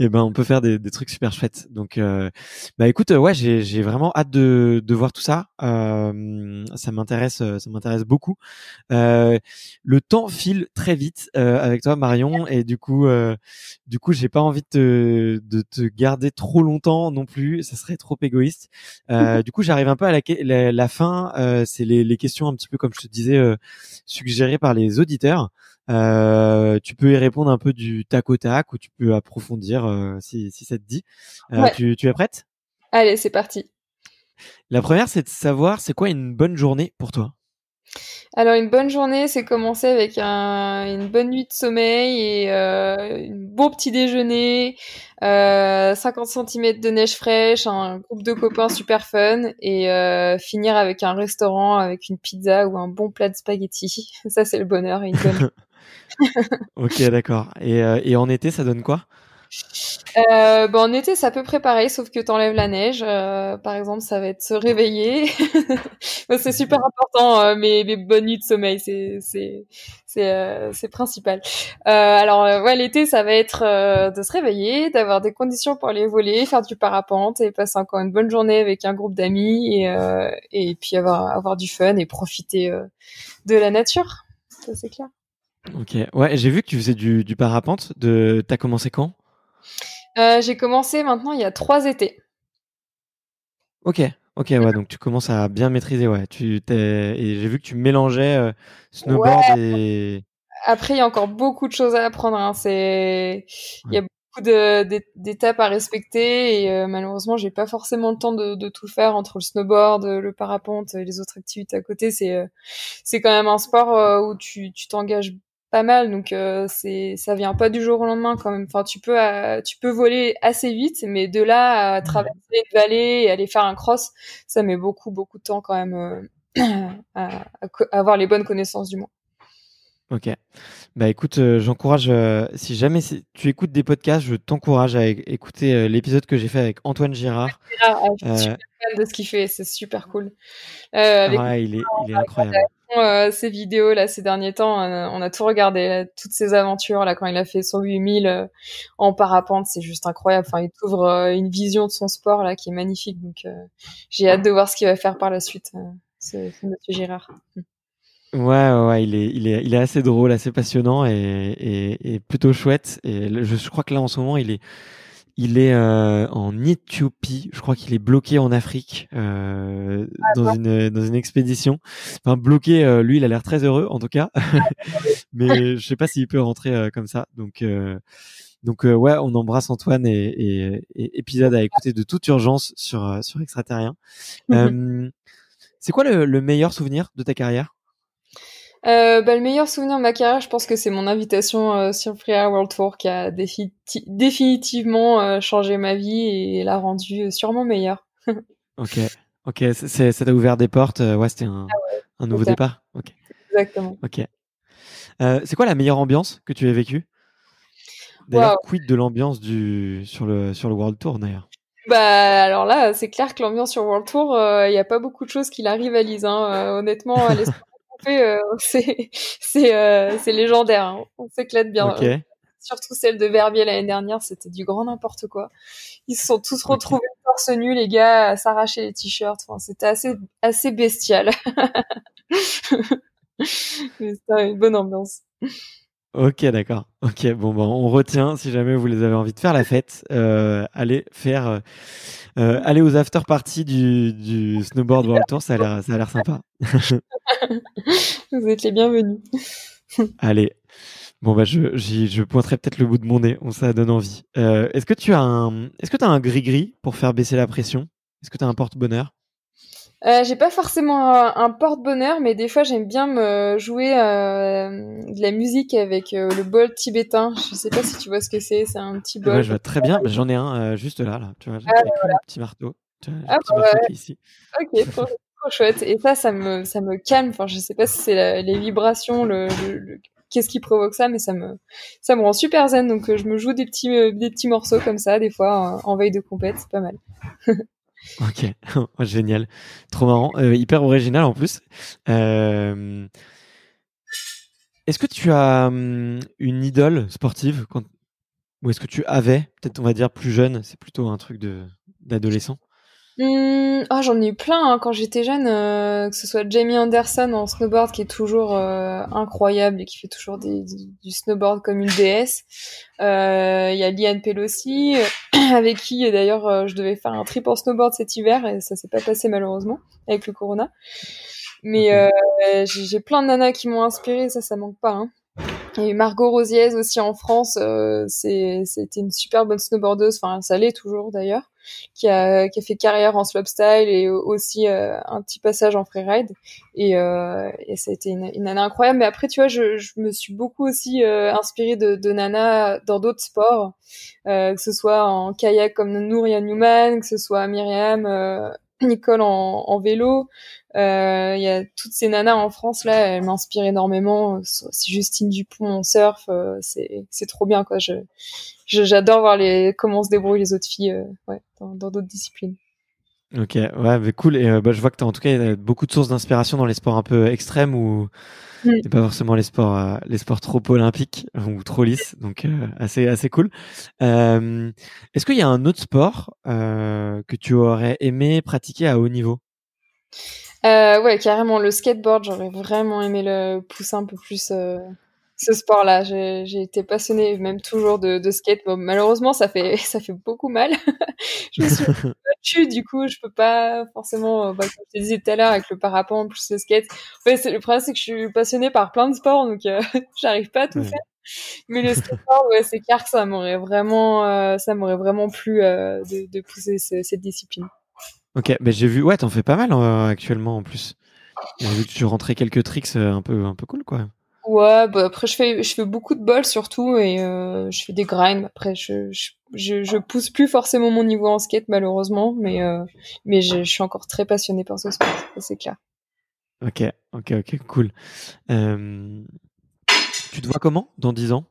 eh ben, on peut faire des, des trucs super chouettes. Donc, bah, écoute, ouais, j'ai vraiment hâte de, de voir tout ça. ça m'intéresse, ça m'intéresse beaucoup. le temps file très vite avec toi, Marion. Et du coup, du coup, j'ai pas envie de, de te garder trop longtemps non plus ça serait trop égoïste. Euh, du coup, j'arrive un peu à la, fin. Euh, c'est les, questions un petit peu comme je te disais euh, suggérées par les auditeurs. tu peux y répondre un peu du tac au tac ou tu peux approfondir si, ça te dit. tu es prête Allez, c'est parti. La première, c'est de savoir c'est quoi une bonne journée pour toi. Alors une bonne journée, c'est commencer avec une bonne nuit de sommeil et euh, un beau petit déjeuner, 50 euh, cm de neige fraîche, un groupe de copains super fun et euh, finir avec un restaurant avec une pizza ou un bon plat de spaghetti. [laughs] Ça c'est le bonheur [laughs] ok d'accord. et en été, ça donne quoi euh, ben, en été, ça peut préparer sauf que enlèves la neige. Euh, par exemple, ça va être se réveiller. [laughs] c'est super important, euh, mais mes, bonnes nuits de sommeil, c'est c'est euh, principal. alors ouais, l'été, ça va être de se réveiller, d'avoir des conditions pour aller voler, faire du parapente et passer encore une bonne journée avec un groupe d'amis et et puis avoir avoir du fun et profiter de la nature. Ça c'est clair. Ok, ouais, j'ai vu que tu faisais du, du parapente. De, t'as commencé quand euh, j'ai commencé maintenant il y a trois étés. Ok, ok, ouais, donc tu commences à bien maîtriser, ouais. Tu t'es... et j'ai vu que tu mélangeais euh, snowboard et. Après, il y a encore beaucoup de choses à apprendre. Hein. C'est, il y a beaucoup de, d'étapes à respecter et euh, malheureusement, j'ai pas forcément le temps de, de, tout faire entre le snowboard, le parapente et les autres activités à côté. C'est, euh, c'est quand même un sport où tu, tu t'engages pas mal, donc euh, c'est ça vient pas du jour au lendemain quand même. Enfin, tu peux euh, tu peux voler assez vite, mais de là à mmh. traverser une vallée et aller faire un cross, ça met beaucoup beaucoup de temps quand même euh, [clears throat] à, avoir les bonnes connaissances du moins. Ok. Bah écoute, j'encourage, si jamais tu écoutes des podcasts, je t'encourage à écouter l'épisode que j'ai fait avec Antoine Girard. Ah, de ce qu'il fait, c'est super cool. il est ah, incroyable. Euh, ces vidéos là ces derniers temps, euh, on a tout regardé, toutes ces aventures là quand il a fait son 8000 euh, en parapente, c'est juste incroyable. Enfin, il ouvre une vision de son sport là qui est magnifique. Donc j'ai hâte de voir ce qu'il va faire par la suite, ce, monsieur Girard. Ouais, ouais, il est, il est, il est assez drôle, assez passionnant et, et, plutôt chouette. Et je crois que là en ce moment, il est il est euh, en Éthiopie. Je crois qu'il est bloqué en Afrique euh, ah dans, une, dans une expédition. Enfin, bloqué, euh, lui, il a l'air très heureux, en tout cas. Ah, [laughs] Mais je sais pas s'il peut rentrer comme ça. Donc, donc ouais, on embrasse Antoine et, et, épisode à écouter de toute urgence sur, sur Extraterrien. Mmh c'est quoi le, meilleur souvenir de ta carrière euh, bah, le meilleur souvenir de ma carrière, je pense que c'est mon invitation euh, sur Free Air World Tour qui a définitivement euh, changé ma vie et l'a rendue sûrement meilleure. [laughs] ok, ok, ça t'a ouvert des portes. Ouais, c'était un, ah nouveau départ. Exactement. Ok. c'est quoi la meilleure ambiance que tu as vécue D'ailleurs, quid de l'ambiance du sur le sur le World Tour d'ailleurs bah alors là, c'est clair que l'ambiance sur World Tour, il n'y a pas beaucoup de choses qui la rivalisent. Hein, honnêtement, euh, [laughs] euh, c'est légendaire. Hein. On s'éclate bien. Euh, surtout celle de Verbier l'année dernière, c'était du grand n'importe quoi. Ils se sont tous retrouvés okay. torse nu, les gars, à s'arracher les t-shirts. c'était assez assez bestial. [laughs] c'était une bonne ambiance. Ok, d'accord. Ok, bon, on retient. Si jamais vous les avez envie de faire la fête, allez faire, allez aux after parties du, du snowboard world tour. Ça a l'air, ça a l'air sympa. [laughs] [laughs] Vous êtes les bienvenus. Allez. Bon, bah, je, je pointerai peut-être le bout de mon nez. On ça donne envie. Euh, est-ce que tu as un, est-ce que tu as un gris-gris pour faire baisser la pression? Est-ce que tu as un porte-bonheur? Euh, j'ai pas forcément euh, un, porte-bonheur, mais des fois j'aime bien me jouer de la musique avec le bol tibétain. Je sais pas si tu vois ce que c'est, c'est un petit bol. je vois très bien, j'en ai un juste là, là. Tu vois, ah, petit marteau. ah, un petit ouais. ici. Ok, chouette. Et ça, ça me, ça me calme. Enfin, je sais pas si c'est les vibrations, le, qu'est-ce qui provoque ça, mais ça me, ça me rend super zen. Donc, euh, je me joue des petits, euh, des petits morceaux comme ça, des fois, en veille de compète. C'est pas mal. [laughs] ok, [laughs] génial. Trop marrant. Euh, hyper original en plus. Est-ce que tu as hum, une idole sportive quand... ou est-ce que tu avais, peut-être on va dire plus jeune, c'est plutôt un truc de d'adolescent Mmh, oh, j'en ai eu plein hein, quand j'étais jeune, euh, que ce soit Jamie Anderson en snowboard qui est toujours euh, incroyable et qui fait toujours du, snowboard comme une déesse. Euh, il y a Liane Pelosi [clears throat] avec qui d'ailleurs je devais faire un trip en snowboard cet hiver et ça s'est pas passé malheureusement avec le corona. Mais j'ai plein de nanas qui m'ont inspiré, ça ça manque pas. Hein. Et Margot Rosiez aussi en France, c'était une super bonne snowboardeuse, enfin ça l'est toujours d'ailleurs qui a, qui a fait carrière en slopestyle et aussi euh, un petit passage en freeride. Et, euh, et ça a été une, une, année incroyable. Mais après, tu vois, je, je me suis beaucoup aussi euh, inspirée de, de Nana dans d'autres sports, que ce soit en kayak comme Nouria Newman, que ce soit Myriam Nicole en, vélo. Il euh, y a toutes ces nanas en France là, elles m'inspirent énormément. Si Justine Dupont en surf, euh, c'est trop bien quoi. Je j'adore voir les comment se débrouillent les autres filles euh, ouais, dans d'autres disciplines. Ok, ouais, cool. Et euh, bah, je vois que tu en tout cas beaucoup de sources d'inspiration dans les sports un peu extrêmes ou mm. pas forcément les sports, euh, les sports trop olympiques ou trop lisses, donc euh, assez assez cool. Est-ce qu'il y a un autre sport que tu aurais aimé pratiquer à haut niveau Ouais, carrément le skateboard. J'aurais vraiment aimé le pousser un peu plus ce sport-là. J'ai été passionnée, même toujours, de, skate. malheureusement, ça fait, [laughs] ça fait beaucoup mal. [laughs] je me suis battue, du coup, je peux pas forcément, euh, bah, comme je te disais tout à l'heure, avec le parapente plus le skate. En le problème, c'est que je suis passionnée par plein de sports, donc euh, [laughs] j'arrive pas à tout faire. Mais le skateboard, c'est clair que ça m'aurait vraiment, euh, ça m'aurait vraiment plu de, pousser cette discipline. Ok, mais j'ai vu, ouais, t'en fais pas mal actuellement en plus. J'ai vu que tu rentrais quelques tricks un peu, un peu cool, quoi. Ouais, bah après je fais je fais beaucoup de bol surtout et euh, je fais des grinds. Après je, je, je pousse plus forcément mon niveau en skate malheureusement, mais euh, mais je, suis encore très passionné par ce sport, c'est clair. Ok, ok, ok, cool. Euh, tu te vois comment dans 10 ans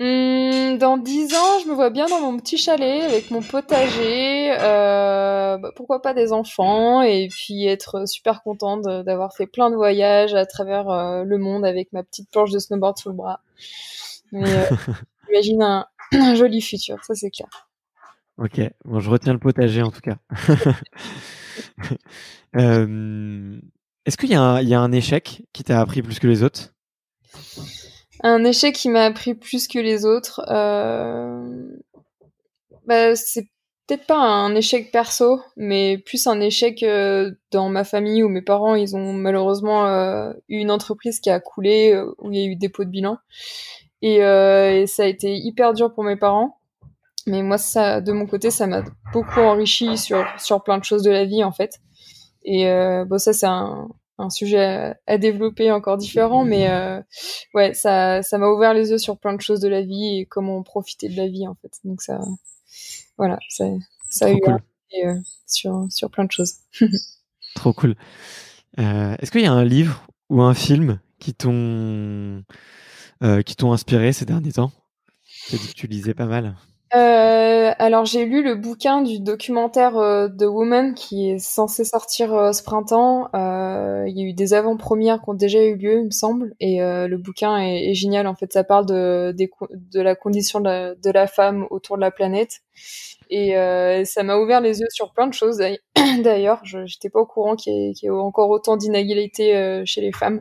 Hmm, dans dix ans, je me vois bien dans mon petit chalet avec mon potager, euh, bah, pourquoi pas des enfants, et puis être super contente d'avoir fait plein de voyages à travers euh, le monde avec ma petite planche de snowboard sous le bras. Mais euh, [laughs] j'imagine un, joli futur, ça c'est clair. Ok, bon, je retiens le potager en tout cas. [laughs] Est-ce qu'il y, y, a un échec qui t'a appris plus que les autres un échec qui m'a appris plus que les autres, euh, bah, c'est peut-être pas un échec perso, mais plus un échec euh, dans ma famille où mes parents, ils ont malheureusement euh, eu une entreprise qui a coulé, où il y a eu dépôt de bilan. Et, ça a été hyper dur pour mes parents. Mais moi, ça, de mon côté, ça m'a beaucoup enrichi sur, sur plein de choses de la vie, en fait. Et bon, ça, c'est un, un sujet euh, à développer encore différent, mais euh, ouais, ça, ça m'a ouvert les yeux sur plein de choses de la vie et comment profiter de la vie en fait. Donc ça, voilà, ça, a eu euh, sur, sur plein de choses. [laughs] Trop cool. Est-ce qu'il y a un livre ou un film qui t'ont qui t'ont inspiré ces derniers temps tu lisais pas mal euh, alors j'ai lu le bouquin du documentaire euh, The Woman qui est censé sortir euh, ce printemps. Il y a eu des avant-premières qui ont déjà eu lieu, il me semble, et le bouquin est, génial. En fait, ça parle de, de, la condition de la, femme autour de la planète, et ça m'a ouvert les yeux sur plein de choses. D'ailleurs, [clears throat] j'étais pas au courant qu'il y, ait encore autant d'inégalités chez les femmes.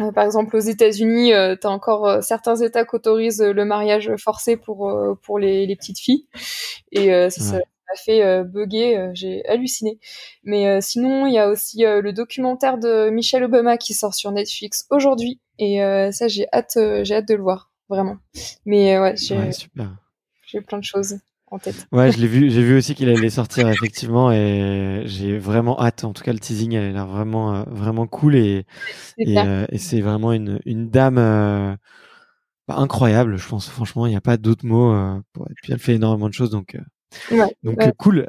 Euh, par exemple, aux États-Unis, euh, t'as tu as encore euh, certains États qui autorisent le mariage forcé pour, pour les, petites filles. Et ça m'a fait bugger, j'ai halluciné. Mais sinon, il y a aussi le documentaire de Michelle Obama qui sort sur Netflix aujourd'hui. Et ça, j'ai hâte, j'ai hâte de le voir, vraiment. Mais ouais, j'ai plein de choses en tête. Ouais, je l'ai vu, j'ai vu aussi qu'il allait sortir [laughs] effectivement et j'ai vraiment hâte. En tout cas, le teasing, elle a l'air vraiment, euh, vraiment cool et c'est, euh, vraiment une, dame euh, bah, incroyable. Je pense franchement, il n'y a pas d'autre mot. Pour... elle fait énormément de choses, donc donc cool.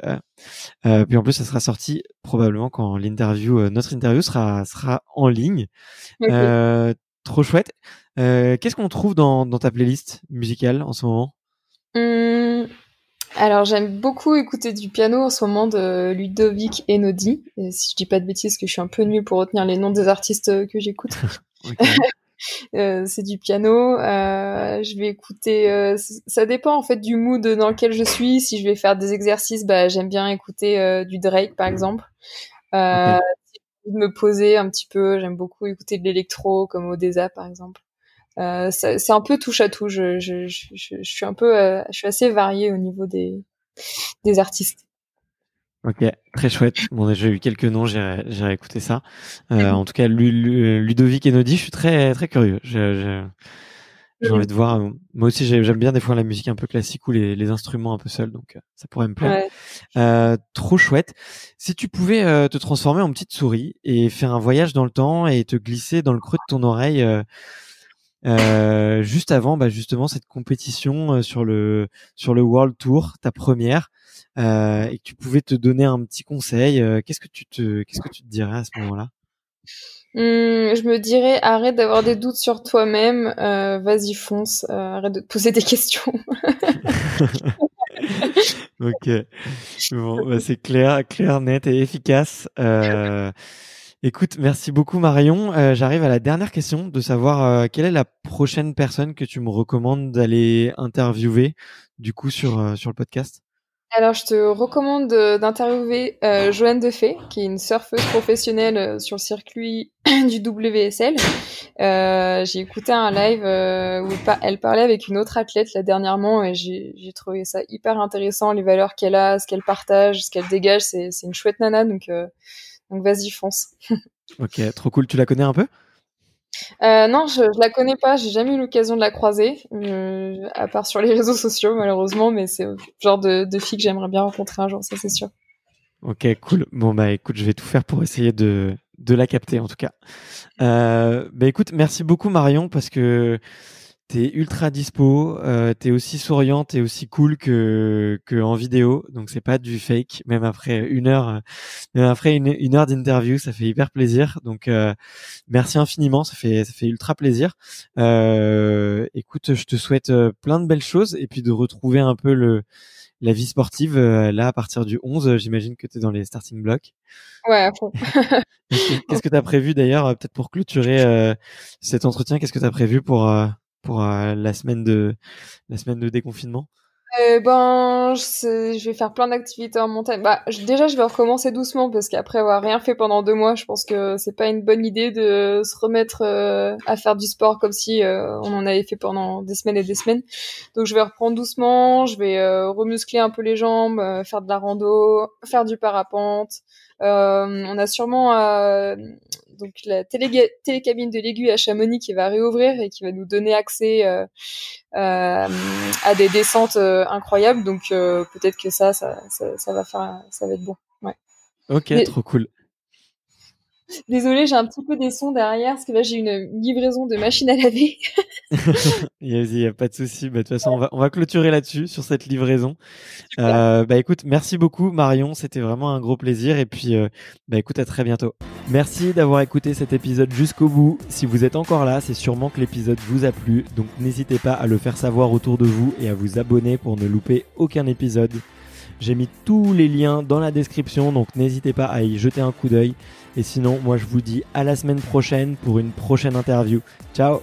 puis en plus, ça sera sorti probablement quand l'interview, notre interview sera sera en ligne. trop chouette. Qu'est-ce qu'on trouve dans, ta playlist musicale en ce moment? Mmh. Alors j'aime beaucoup écouter du piano en ce moment de Ludovic et si je dis pas de bêtises, que je suis un peu nulle pour retenir les noms des artistes que j'écoute. [laughs] [laughs] Euh, c'est du piano. Euh, je vais écouter. Euh, ça dépend en fait du mood dans lequel je suis. Si je vais faire des exercices, bah, j'aime bien écouter du Drake par exemple. Si je me poser un petit peu. J'aime beaucoup écouter de l'électro comme Odessa par exemple. Euh, c'est un peu touche à tout. Je, suis un peu, euh, je suis assez varié au niveau des, des artistes. Ok, très chouette. Bon, j'ai eu quelques noms, j'ai écouté ça. Euh, en tout cas, Ludovic et je suis très très curieux. J'ai envie de voir. Moi aussi, j'aime bien des fois la musique un peu classique ou les, instruments un peu seuls, donc ça pourrait me plaire. trop chouette. Si tu pouvais te transformer en petite souris et faire un voyage dans le temps et te glisser dans le creux de ton oreille euh, juste avant, bah, justement, cette compétition euh, sur le sur le World Tour, ta première, euh, et que tu pouvais te donner un petit conseil, qu'est-ce que tu te qu'est-ce que tu te dirais à ce moment-là mmh, Je me dirais arrête d'avoir des doutes sur toi-même, vas-y fonce, arrête de te poser des questions. [laughs] ok, bah, c'est clair, clair, net et efficace. Écoute, merci beaucoup Marion. Euh, j'arrive à la dernière question de savoir euh, quelle est la prochaine personne que tu me recommandes d'aller interviewer du coup sur, euh, sur le podcast. Alors je te recommande d'interviewer Joanne Defay, qui est une surfeuse professionnelle sur le circuit [clears throat] du WSL. j'ai écouté un live où elle parlait avec une autre athlète là dernièrement et j'ai trouvé ça hyper intéressant, les valeurs qu'elle a, ce qu'elle partage, ce qu'elle dégage. C'est une chouette nana, donc donc vas-y, fonce. ok, trop cool. Tu la connais un peu euh, non, je, ne la connais pas. J'ai jamais eu l'occasion de la croiser, euh, à part sur les [laughs] réseaux sociaux, malheureusement. Mais c'est le genre de, fille que j'aimerais bien rencontrer un jour, ça c'est sûr. Ok, cool. Bon bah écoute, je vais tout faire pour essayer de, la capter en tout cas. Euh, bah écoute, merci beaucoup Marion parce que T'es ultra dispo, euh, t'es aussi souriante et aussi cool que, que en vidéo, donc c'est pas du fake. Même après une heure, euh, même après une, heure d'interview, ça fait hyper plaisir. Donc euh, merci infiniment, ça fait ça fait ultra plaisir. Euh, écoute, je te souhaite euh, plein de belles choses et puis de retrouver un peu le la vie sportive là à partir du 11. J'imagine que t'es dans les starting blocks. Ouais. fond. [laughs] Qu'est-ce que t'as prévu d'ailleurs, peut-être pour clôturer cet entretien Qu'est-ce que t'as prévu pour pour euh, la semaine de la semaine de déconfinement euh, ben, je, vais faire plein d'activités en montagne. Bah, déjà, je vais recommencer doucement parce qu'après avoir rien fait pendant deux mois, je pense que c'est pas une bonne idée de se remettre euh, à faire du sport comme si euh, on en avait fait pendant des semaines et des semaines. Donc, je vais reprendre doucement. Je vais remuscler un peu les jambes, faire de la rando, faire du parapente. on a sûrement donc la télécabine de l'aigu à Chamonix qui va réouvrir et qui va nous donner accès euh, euh, à des descentes euh, incroyables. Donc peut-être que ça ça, ça va faire, ça va être bon. Ok, trop cool. désolé j'ai un petit peu des sons derrière, parce que là, j'ai une livraison de machine à laver. Il [laughs] n'y a, pas de souci. Bah, de toute façon, on va, clôturer là-dessus, sur cette livraison. bah, écoute, merci beaucoup, Marion. C'était vraiment un gros plaisir. Et puis, bah, écoute, à très bientôt. Merci d'avoir écouté cet épisode jusqu'au bout. Si vous êtes encore là, c'est sûrement que l'épisode vous a plu, donc n'hésitez pas à le faire savoir autour de vous et à vous abonner pour ne louper aucun épisode. J'ai mis tous les liens dans la description, donc n'hésitez pas à y jeter un coup d'œil. Et sinon, moi je vous dis à la semaine prochaine pour une prochaine interview. Ciao